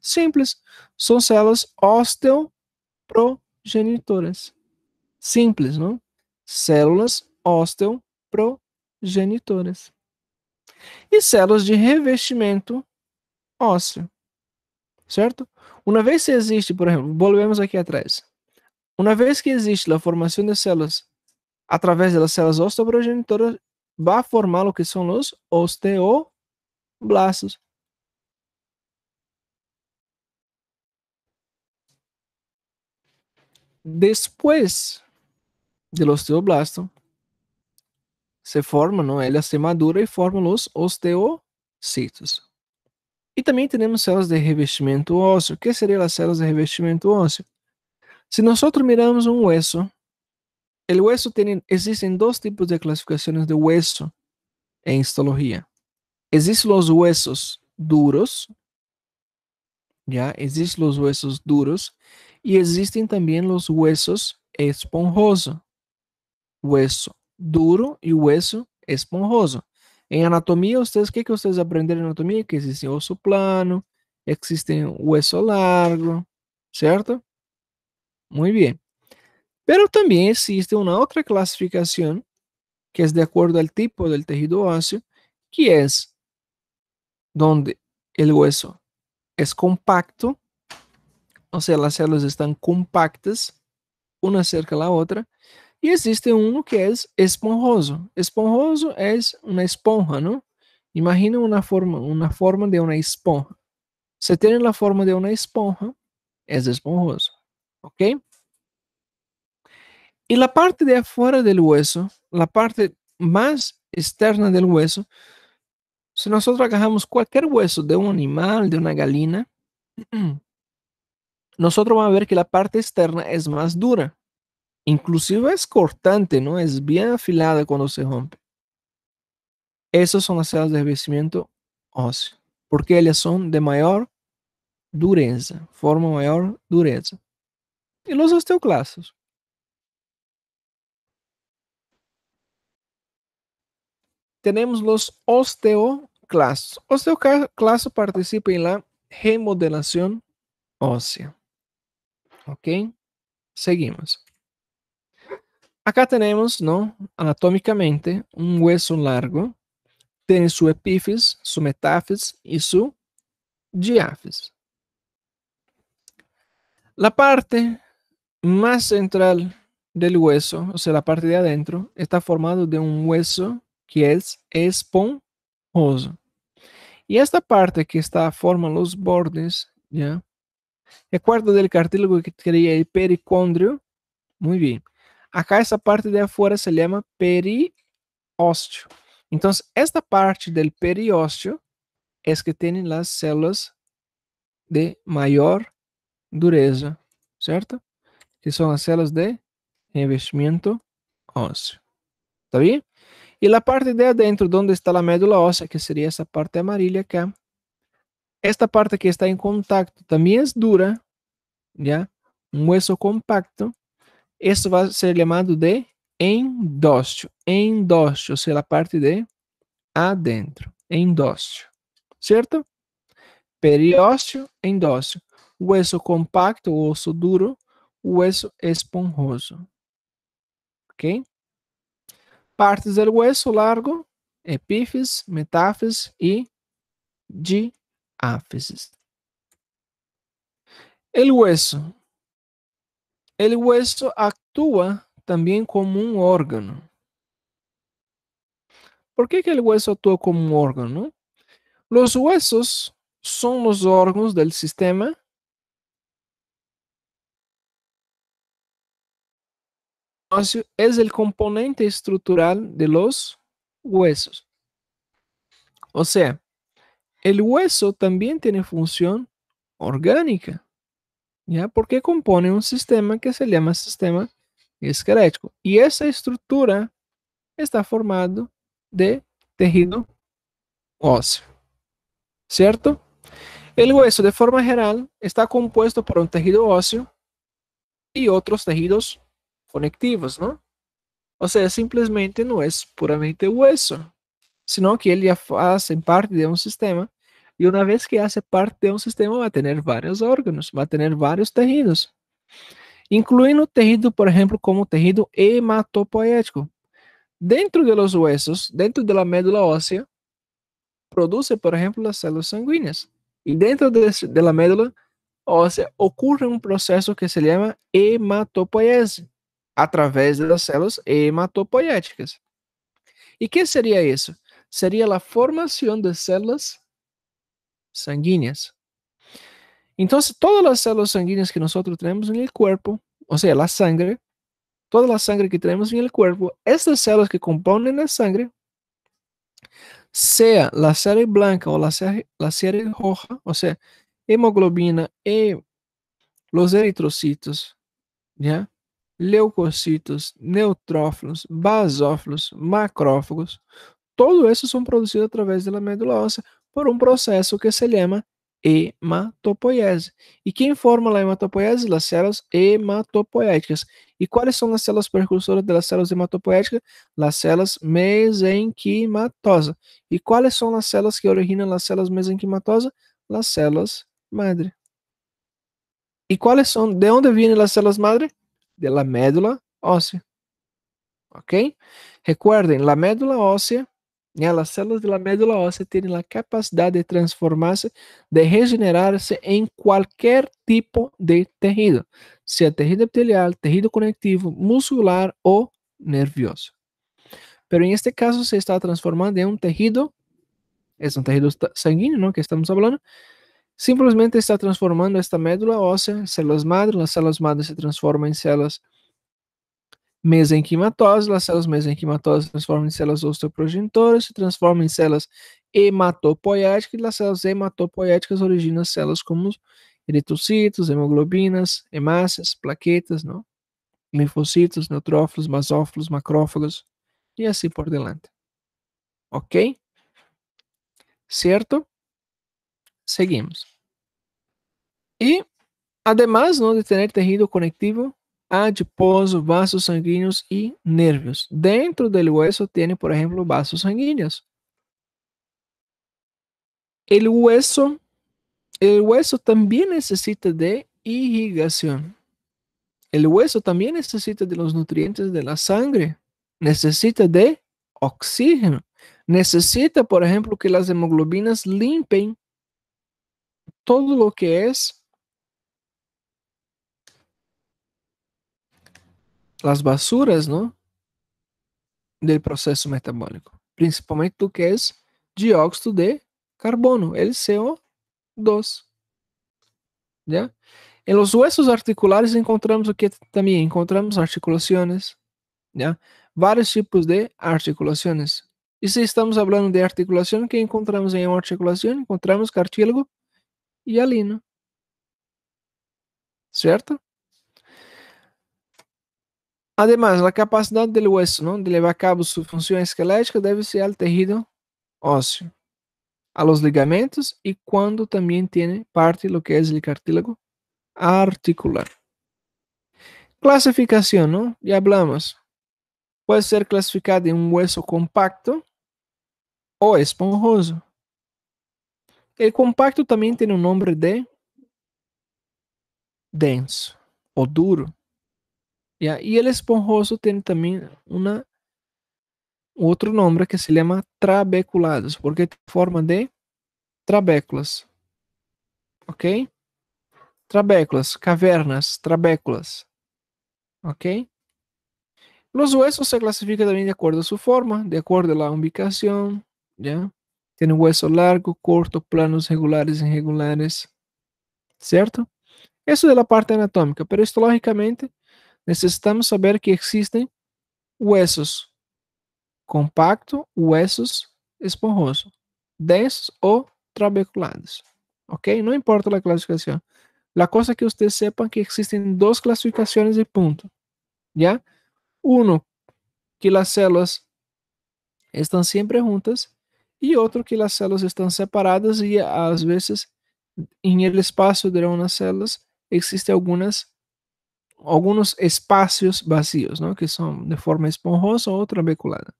Simples. São células osteoprogenitoras. Simples, não? Células osteoprogenitoras progenitoras. E células de revestimento ósseo. Certo? Uma vez que existe, por exemplo, volvemos aqui atrás. Uma vez que existe a formação de células através das células osteoprogenitoras, vai formar o que são os osteoblastos. Depois do osteoblasto, se formam, não? É? Ela é se madura e forma os osteocitos. E também temos células de revestimento ósseo. O que seriam as células de revestimento ósseo? Se nós miramos um hueso, o osso tem, existem dois tipos de classificações de hueso em histologia. Existem os huesos duros, já existem os huesos duros e existem também os huesos esponjosos. Hueso duro y hueso esponjoso. En anatomía, ustedes que, ustedes aprenden anatomía Que existe hueso plano, existe hueso largo, ¿cierto? Muy bien. Pero también existe una otra clasificación, que es de acuerdo al tipo del tejido óseo, que es donde el hueso es compacto, o sea, las células están compactas, una cerca la otra. Y existe uno que es esponjoso. Esponjoso es una esponja, ¿no? Imagina una forma, una forma de una esponja. Si tiene la forma de una esponja, es esponjoso. ¿Ok? Y la parte de afuera del hueso, la parte más externa del hueso, si nosotros agarramos cualquier hueso de un animal, de una galina, nosotros vamos a ver que la parte externa es más dura inclusive es cortante, ¿no? Es bien afilada cuando se rompe. Esas son las células de revestimiento óseo, porque ellas son de mayor dureza, forma mayor dureza. Y los osteoclastos. Tenemos los osteoclastos. osteoclastos participan en la remodelación ósea. ¿Ok? Seguimos. Acá tenemos, ¿no? Anatómicamente, un hueso largo. Tiene su epífis, su metáfis y su diáfis. La parte más central del hueso, o sea, la parte de adentro, está formado de un hueso que es esponjoso. Y esta parte que está forma los bordes, ¿ya? Recuerdo del cartílago que creía el pericondrio. Muy bien. Acá essa parte de afuera se llama periósteo. Entonces, esta parte del periósteo es que tem las células de mayor dureza, ¿cierto? Que son las células de revestimiento óseo. ¿Está bien? Y la parte de adentro, donde está la médula ósea, que sería esa parte amarilla acá, esta parte que está en contacto también es dura, ¿ya? Un hueso compacto, isso vai ser chamado de endócio. Endócio, ou seja, a parte de adentro. Endócio. certo? Periósteo, endósteo. Hueso compacto, osso duro, hueso esponjoso. Ok? Partes do hueso largo, epífis, metáfis e diáfises. El hueso El hueso actúa también como un órgano. ¿Por qué el hueso actúa como un órgano? Los huesos son los órganos del sistema es el componente estructural de los huesos. O sea, el hueso también tiene función orgánica. ¿ya? Porque compone un sistema que se llama sistema esquelético. Y esa estructura está formada de tejido óseo, ¿cierto? El hueso, de forma general, está compuesto por un tejido óseo y otros tejidos conectivos, ¿no? O sea, simplemente no es puramente hueso, sino que él ya hace parte de un sistema E uma vez que hace parte de um sistema, vai ter vários órgãos, vai ter vários tecidos, incluindo tecido, por exemplo, como tecido hematopoético. Dentro de los huesos, dentro da médula óssea, produz, por exemplo, as células sanguíneas. E dentro da de médula óssea ocorre um processo que se chama hematopoiese, através das células hematopoéticas. E que seria isso? Seria a formação de células sanguíneas. Entonces, todas las células sanguíneas que nosotros tenemos en el cuerpo, o sea, la sangre, toda la sangre que tenemos en el cuerpo, estas células que componen la sangre, sea la serie blanca o la serie, roja, o sea, hemoglobina y e, los eritrocitos, ¿ya? leucocitos, neutrófilos, basófilos, macrófagos, todo eso son producidos a través de la médula ósea por um processo que se chama hematopoiese. E quem forma a hematopoiese? As células hematopoéticas. E quais são as células precursoras das células hematopoéticas? As células mesenquimatosas. E quais são as células que originam as células mesenquimatosas? As células madre. E quais são, de onde vêm as células madre? De la médula óssea. Ok? Recuerden, la médula óssea las células de la médula ósea tienen la capacidad de transformarse, de regenerarse en cualquier tipo de tejido, sea tejido epitelial, tejido conectivo, muscular o nervioso. Pero en este caso se está transformando en un tejido, es un tejido sanguíneo, ¿no? Que estamos hablando. Simplemente está transformando esta médula ósea, células madre, las células madre se transforman en células mesenquimatose, as células mesenquimatosas se transformam em células osteoprogenitoras, se transformam em células hematopoéticas, e as células hematopoéticas originam células como eritrocitos, hemoglobinas, hemácias, plaquetas, não? linfocitos, neutrófilos, basófilos, macrófagos e assim por delante. Ok? Certo? Seguimos. E, además de ter tecido conectivo, adiposo, vasos sanguíneos y nervios. Dentro del hueso tiene, por ejemplo, vasos sanguíneos. El hueso, el hueso también necesita de irrigación. El hueso también necesita de los nutrientes de la sangre. Necesita de oxígeno. Necesita, por ejemplo, que las hemoglobinas limpen todo lo que es las basuras, não? Do processo metabólico, principalmente do que é dióxido de carbono, el CO2. já. Em los huesos articulares encontramos o que também encontramos articulações, já. Vários tipos de articulações. E se estamos falando de articulação, o que encontramos em uma articulação? Encontramos cartílago e alino. Certo? Además, la capacidad del hueso ¿no? de llevar a cabo su función esquelética debe ser al tejido óseo, a los ligamentos y cuando también tiene parte lo que es el cartílago articular. Clasificación, ¿no? Ya hablamos. Puede ser clasificado en un hueso compacto o esponjoso. El compacto también tiene un nombre de denso o duro. Yeah. Y ele esponjoso tem também una, outro nome que se llama trabeculados, porque tem forma de trabéculas. Ok? Trabéculas, cavernas, trabéculas. Ok? os huesos se clasifican também de acordo a sua forma, de com a ubicação ubicación. tem hueso largo, corto, planos regulares, irregulares. certo isso de la parte anatômica, mas histologicamente necessitamos saber que existem huesos compacto, huesos esponjosos, densos ou trabeculados. Ok? Não importa a classificação. A coisa que vocês sepan é que existem duas classificações de ponto. Já? Uno, que as células estão sempre juntas e outro que as células estão separadas e às vezes em el espaço de algumas células existem algumas alguns espaços vacíos, não, que são de forma esponjosa ou trabeculada.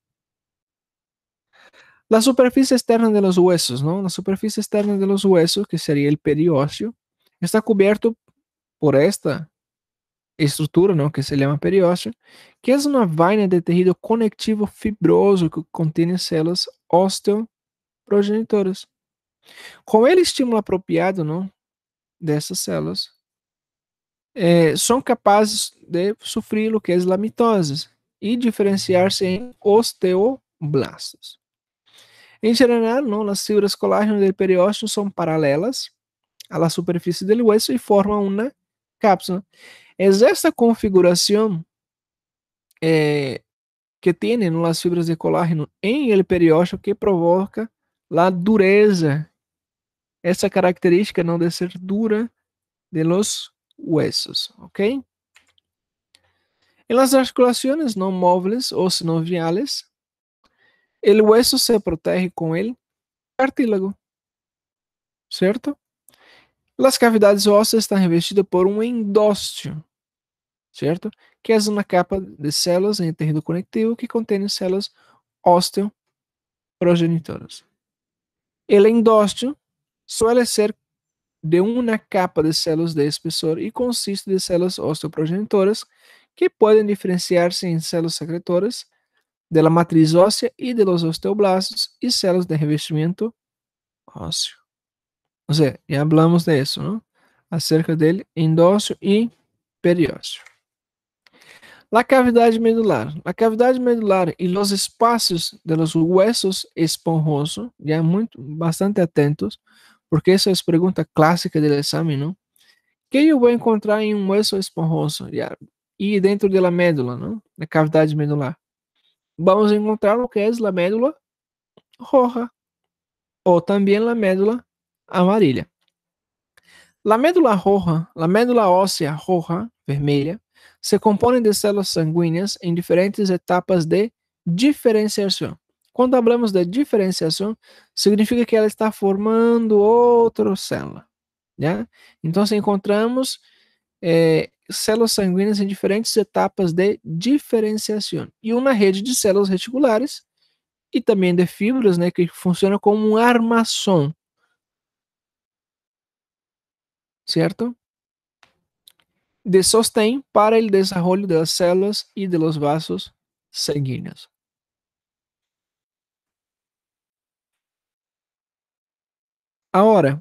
A superfície externa de los huesos, ¿no? La externa de los huesos, que seria o perióseo, está coberto por esta estrutura, não, Que se llama perióseo, que é uma vaina de tecido conectivo fibroso que contém células osteoprogenitoras. Com ele estímulo apropriado, não, Dessas células, é, são capazes de sofrer loqueias lamitosas e diferenciar-se em osteoblastos. Em geral, não, as fibras colágenas do periósteo são paralelas à superfície do hueso e formam uma cápsula. É esta configuração eh, que têm as fibras de colágeno em el periósteo que provoca a dureza. Essa característica não de ser dura de los huesos, ¿ok? En las articulaciones no móviles o sinoviales, el hueso se protege con el cartílago, ¿cierto? Las cavidades óseas están revestidas por um endósteo, certo? Que é uma capa de células em tecido conectivo que contém células osteoprogenitoras. O endóstio suele ser de uma capa de células de espessor e consiste de células osteoprogenitoras que podem diferenciar-se em células secretoras da matriz óssea e de los osteoblastos e células de revestimento ósseo. Ou seja, já hablamos de isso, não? acerca dele, endócio e periósseo. La cavidade medular. La cavidade medular e os espaços de los huesos esponjosos, já muito, bastante atentos, porque essa é a pergunta clássica do exame, não? Que eu vou encontrar em um osso esponjoso e dentro da médula, não? Na cavidade medular. Vamos encontrar o que é a médula roja ou também a médula amarela. A médula roja, a médula óssea roja, vermelha, se compõe de células sanguíneas em diferentes etapas de diferenciação. Quando hablamos de diferenciação significa que ela está formando outra célula. Né? Então, encontramos é, células sanguíneas em diferentes etapas de diferenciação e uma rede de células reticulares e também de fibras, né, que funciona como um armação, certo? De sostém para o desenvolvimento das células e dos vasos sanguíneos. Agora,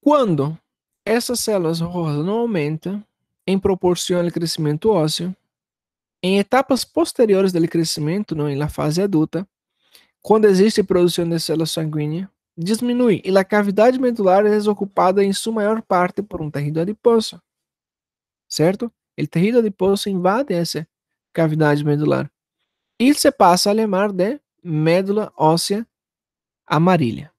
quando essas células rojas não aumentam em proporção ao crescimento ósseo, em etapas posteriores do crescimento, não, na fase adulta, quando existe produção de células sanguíneas, diminui e a cavidade medular é desocupada em sua maior parte por um tecido adiposo, certo? O tecido adiposo invade essa cavidade medular e se passa a lembrar de médula óssea amarela.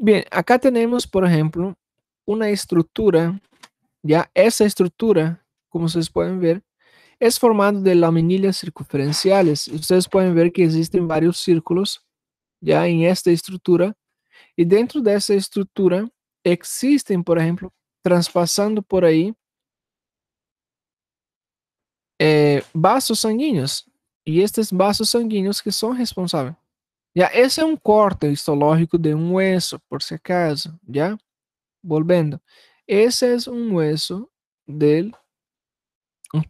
Bien, acá tenemos, por ejemplo, una estructura, ya esa estructura, como ustedes pueden ver, es formada de laminillas circunferenciales. Ustedes pueden ver que existen varios círculos ya en esta estructura y dentro de esa estructura existen, por ejemplo, traspasando por ahí eh, vasos sanguíneos y estos vasos sanguíneos que son responsables Ya, ese é um corte histológico de um hueso, por si acaso, Já, Volviendo. esse é um osso, del, un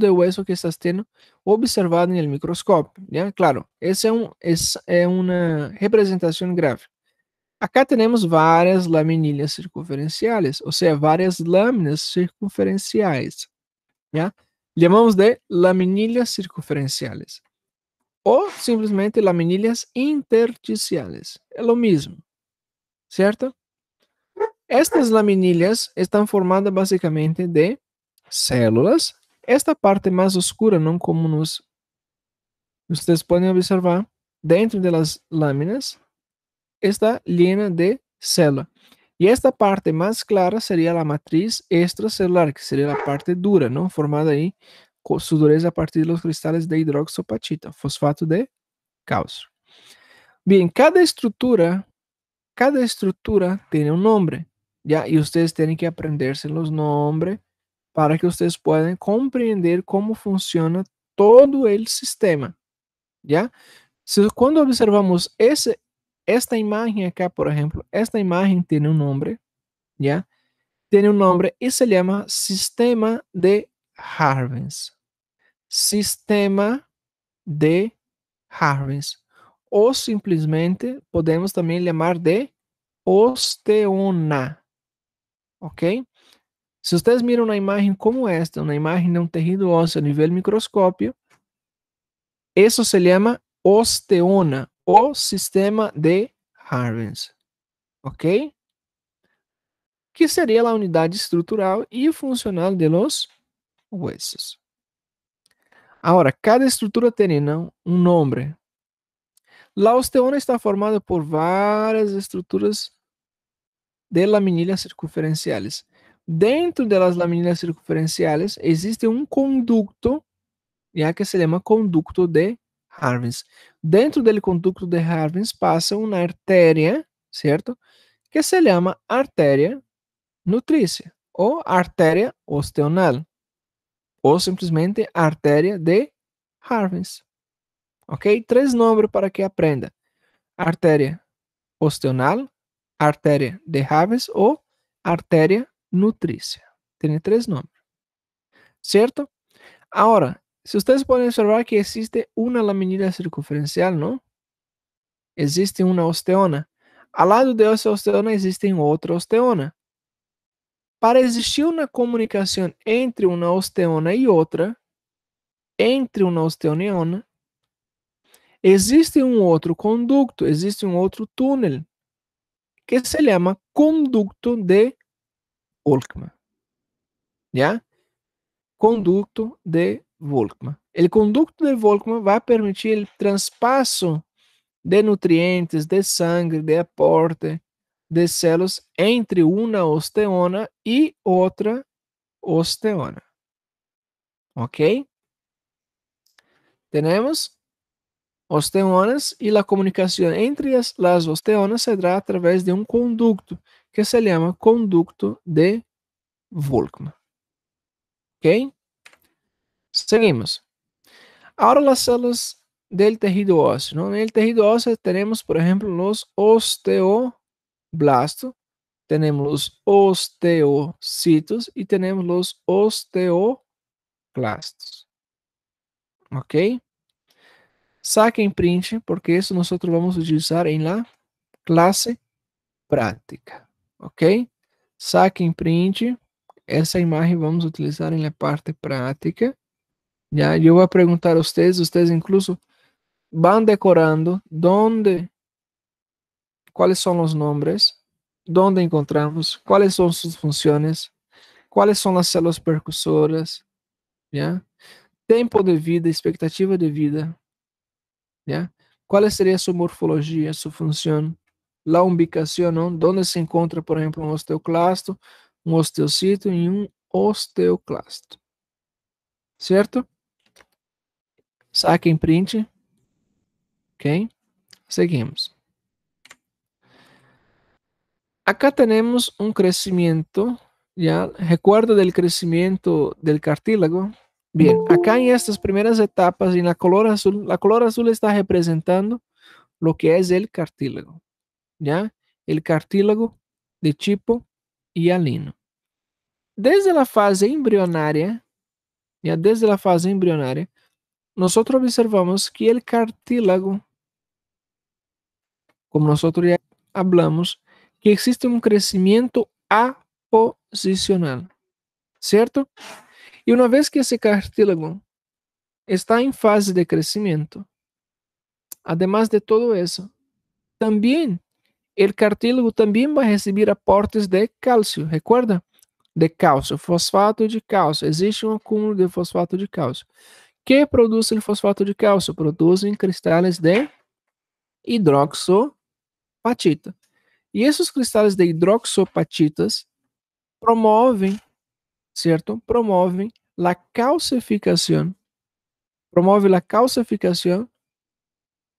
de hueso que estás sendo observado no microscópio. Já, Claro, esse é um, es, es una representación gráfica. Acá temos várias laminilhas circunferenciais, ou seja, várias lâminas circunferenciais. Já, Chamamos de laminilhas circunferenciais ou simplesmente laminillas intersticiales. É o mesmo, certo? Estas laminillas estão formadas basicamente de células. Esta parte mais oscura, não como nos vocês podem observar, dentro das lâminas está llena de célula. E esta parte mais clara seria a matriz extracelular, que seria a parte dura, não formada aí dureza a partir de los cristales de hidroxopachita, fosfato de calcio. Bien, cada estructura, cada estructura tiene un nombre, ¿ya? Y ustedes tienen que aprenderse los nombres para que ustedes puedan comprender cómo funciona todo el sistema, ¿ya? cuando observamos ese, esta imagen acá, por ejemplo, esta imagen tiene un nombre, ¿ya? Tiene un nombre y se llama sistema de Harvins, Sistema de Harvins Ou simplesmente podemos também chamar de osteona. Ok? Se vocês miram uma imagem como esta, uma imagem de um tecido ósseo a nível microscópio, isso se chama osteona, o sistema de Harvins, Ok? Que seria a unidade estrutural e funcional de los huesos. Ahora, cada estructura tenía un nombre. La osteona está formada por varias estructuras de laminillas circunferenciales. Dentro de las laminillas circunferenciales existe un conducto, ya que se llama conducto de Harvins. Dentro del conducto de Harvins pasa una arteria, ¿cierto? Que se llama arteria nutrícia ou artéria osteonal ou simplesmente artéria de Harvins, Ok? Três nomes para que aprenda: artéria osteonal, artéria de Harvins ou artéria nutrícia. Tem três nomes. Certo? Agora, se vocês podem observar que existe uma laminilha circunferencial, não? Existe uma osteona. Ao lado dessa osteona existe outra osteona. Para existir uma comunicação entre uma osteona e outra, entre uma osteona e outra, existe um outro conducto, existe um outro túnel, que se chama conducto de Volkmann. Já? Conducto de Volkmann. O conducto de Volkmann vai permitir o transpasso de nutrientes, de sangue, de aporte, de células entre uma osteona e outra osteona. Ok? Temos osteonas e a comunicação entre as, las osteonas será através de um conducto que se chama conducto de Volkmann. Ok? Seguimos. Agora, as células del tejido ósseo. ¿no? tejido ósseo temos, por exemplo, os osteo blasto, temos os osteocitos e temos os osteoclastos. ¿Ok? Saquem print porque isso nós vamos utilizar em la classe prática, ¿Ok? Saquem print. Essa imagem vamos utilizar em la parte prática. Já eu vou perguntar a vocês, vocês incluso vão decorando onde cuáles son los nombres, dónde encontramos, cuáles son sus funciones, cuáles son las células percursoras, ¿ya? Tempo de vida, expectativa de vida, ¿ya? ¿Cuál sería su morfología, su función? La ubicación, ¿no? ¿Dónde se encuentra, por ejemplo, un osteoclasto, un osteocito y un osteoclasto? Certo? Saquem print. Ok? Seguimos. acá tenemos un crecimiento, ¿ya? recuerdo del crecimiento del cartílago. Bien, acá en estas primeras etapas, en la color azul, la color azul está representando lo que es el cartílago, ¿ya? El cartílago de tipo hialino. Desde la fase embrionaria, ya desde la fase embrionaria, nosotros observamos que el cartílago, como nosotros ya hablamos, que existe um crescimento aposicional, certo? E uma vez que esse cartílago está em fase de crescimento, además de tudo isso, também o cartílago também vai receber aportes de cálcio. recuerda? De cálcio, fosfato de cálcio, Existe um acúmulo de fosfato de O Que produz o fosfato de cálcio? Produzem cristais de hidroxopatita. E esses cristais de hidroxopatitas promovem, certo? Promovem a calcificação. Promove a calcificação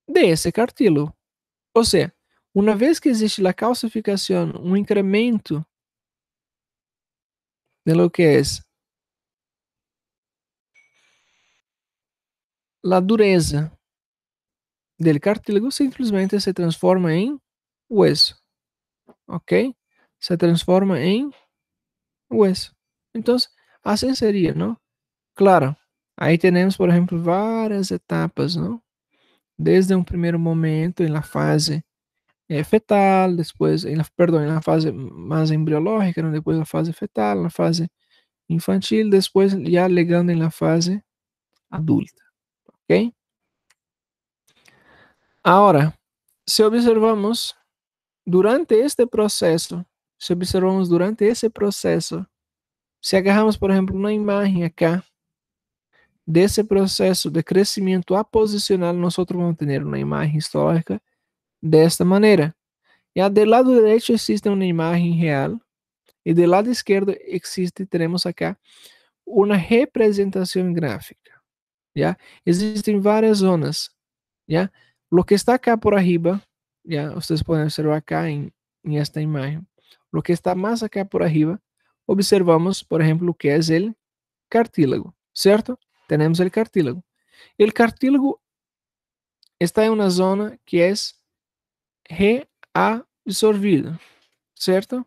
desse cartílago. Ou seja, uma vez que existe a calcificação, um incremento de lo que é a dureza do cartílago, simplesmente se transforma em hueso. ¿ok? Se transforma em hueso. Então, assim seria, não? Claro, Aí temos, por exemplo, várias etapas, não? Desde um primeiro momento em la fase eh, fetal, depois, perdão, em la fase mais embriológica, não? Depois la fase fetal, na la fase infantil, depois já ligando en la fase adulta, ¿ok? Agora, se observamos durante este processo, se observamos durante esse processo, se agarramos, por exemplo, uma imagem acá, desse processo de crescimento aposicional, nós vamos ter uma imagem histórica desta maneira. E a ah, do lado direito existe uma imagem real, e do lado esquerdo existe, temos acá, uma representação gráfica. Já? Existem várias zonas. Já? O que está cá por arriba ya ustedes pueden observar acá en, esta imagen. Lo que está más acá por arriba, observamos, por ejemplo, que es el cartílago, ¿cierto? Tenemos el cartílago. El cartílago está en una zona que es reabsorvida, ¿cierto?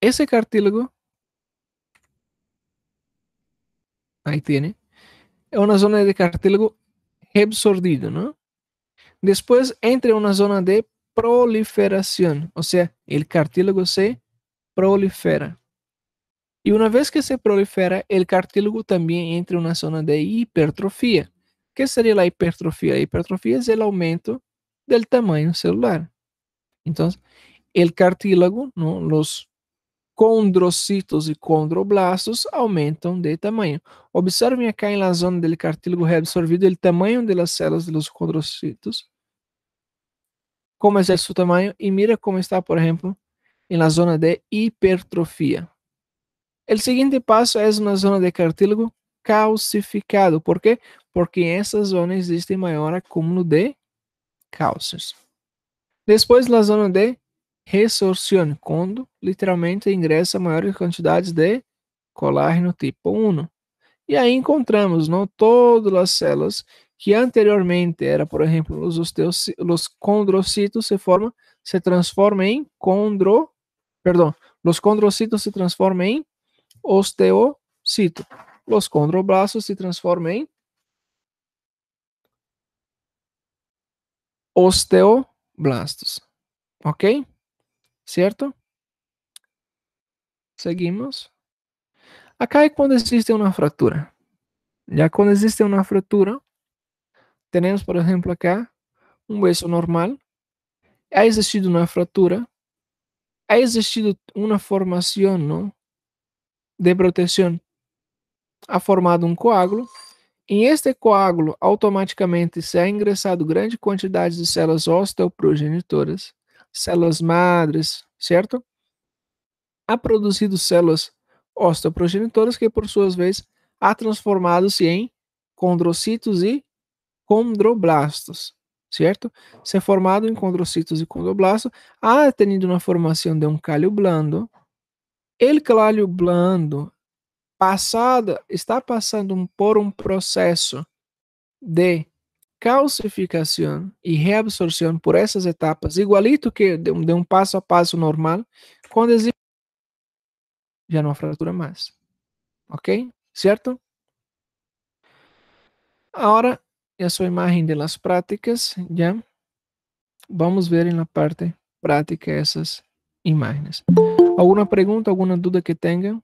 Ese cartílago, ahí tiene, es una zona de cartílago absorbido, ¿no? Después entra una zona de proliferación, o sea, el cartílago se prolifera. Y una vez que se prolifera, el cartílago también entra en una zona de hipertrofia. que sería la hipertrofia? La hipertrofia es el aumento del tamaño celular. Entonces, el cartílago, ¿no? los condrocitos e condroblastos aumentam de tamanho. Observem acá na zona do cartílago reabsorvido o tamanho das células dos condrocitos, como é seu tamanho, e mira como está, por exemplo, na zona de hipertrofia. O seguinte passo é na zona de cartílago calcificado. ¿Por quê? Porque em essa zona existe maior acúmulo de cálcios. Depois, na zona de resorción, quando literalmente ingressa maiores quantidades de colágeno tipo 1. E aí encontramos não todas as células que anteriormente era, por exemplo, os, osteoc... os condrocitos se forma, se transforma em condro, perdão, os condrocitos se transformam em osteocito. Os condroblastos se transformam em osteoblastos. Ok? Certo? Seguimos. Acá é quando existe uma fratura. Já quando existe uma fratura, temos por exemplo acá um hueso normal. Ha existido uma fratura. Ha existido uma formação de proteção. Ha formado um coágulo. Em este coágulo, automaticamente se é ingressado grande quantidade de células osteoprogenitoras, células madres, certo? Há produzido células osteoprogenitoras que, por suas vezes, há transformado-se em condrocitos e condroblastos, certo? Se é formado em condrocitos e condroblastos, há tenido na formação de um calho blando. Ele calho blando passado, está passando por um processo de calcificação e reabsorção por essas etapas, igualito que de um, de um passo a passo normal, quando existe, já não fratura mais. Ok? Certo? Agora, essa imagem das práticas, já vamos ver na parte prática essas imagens. Alguma pergunta, alguma dúvida que tenham?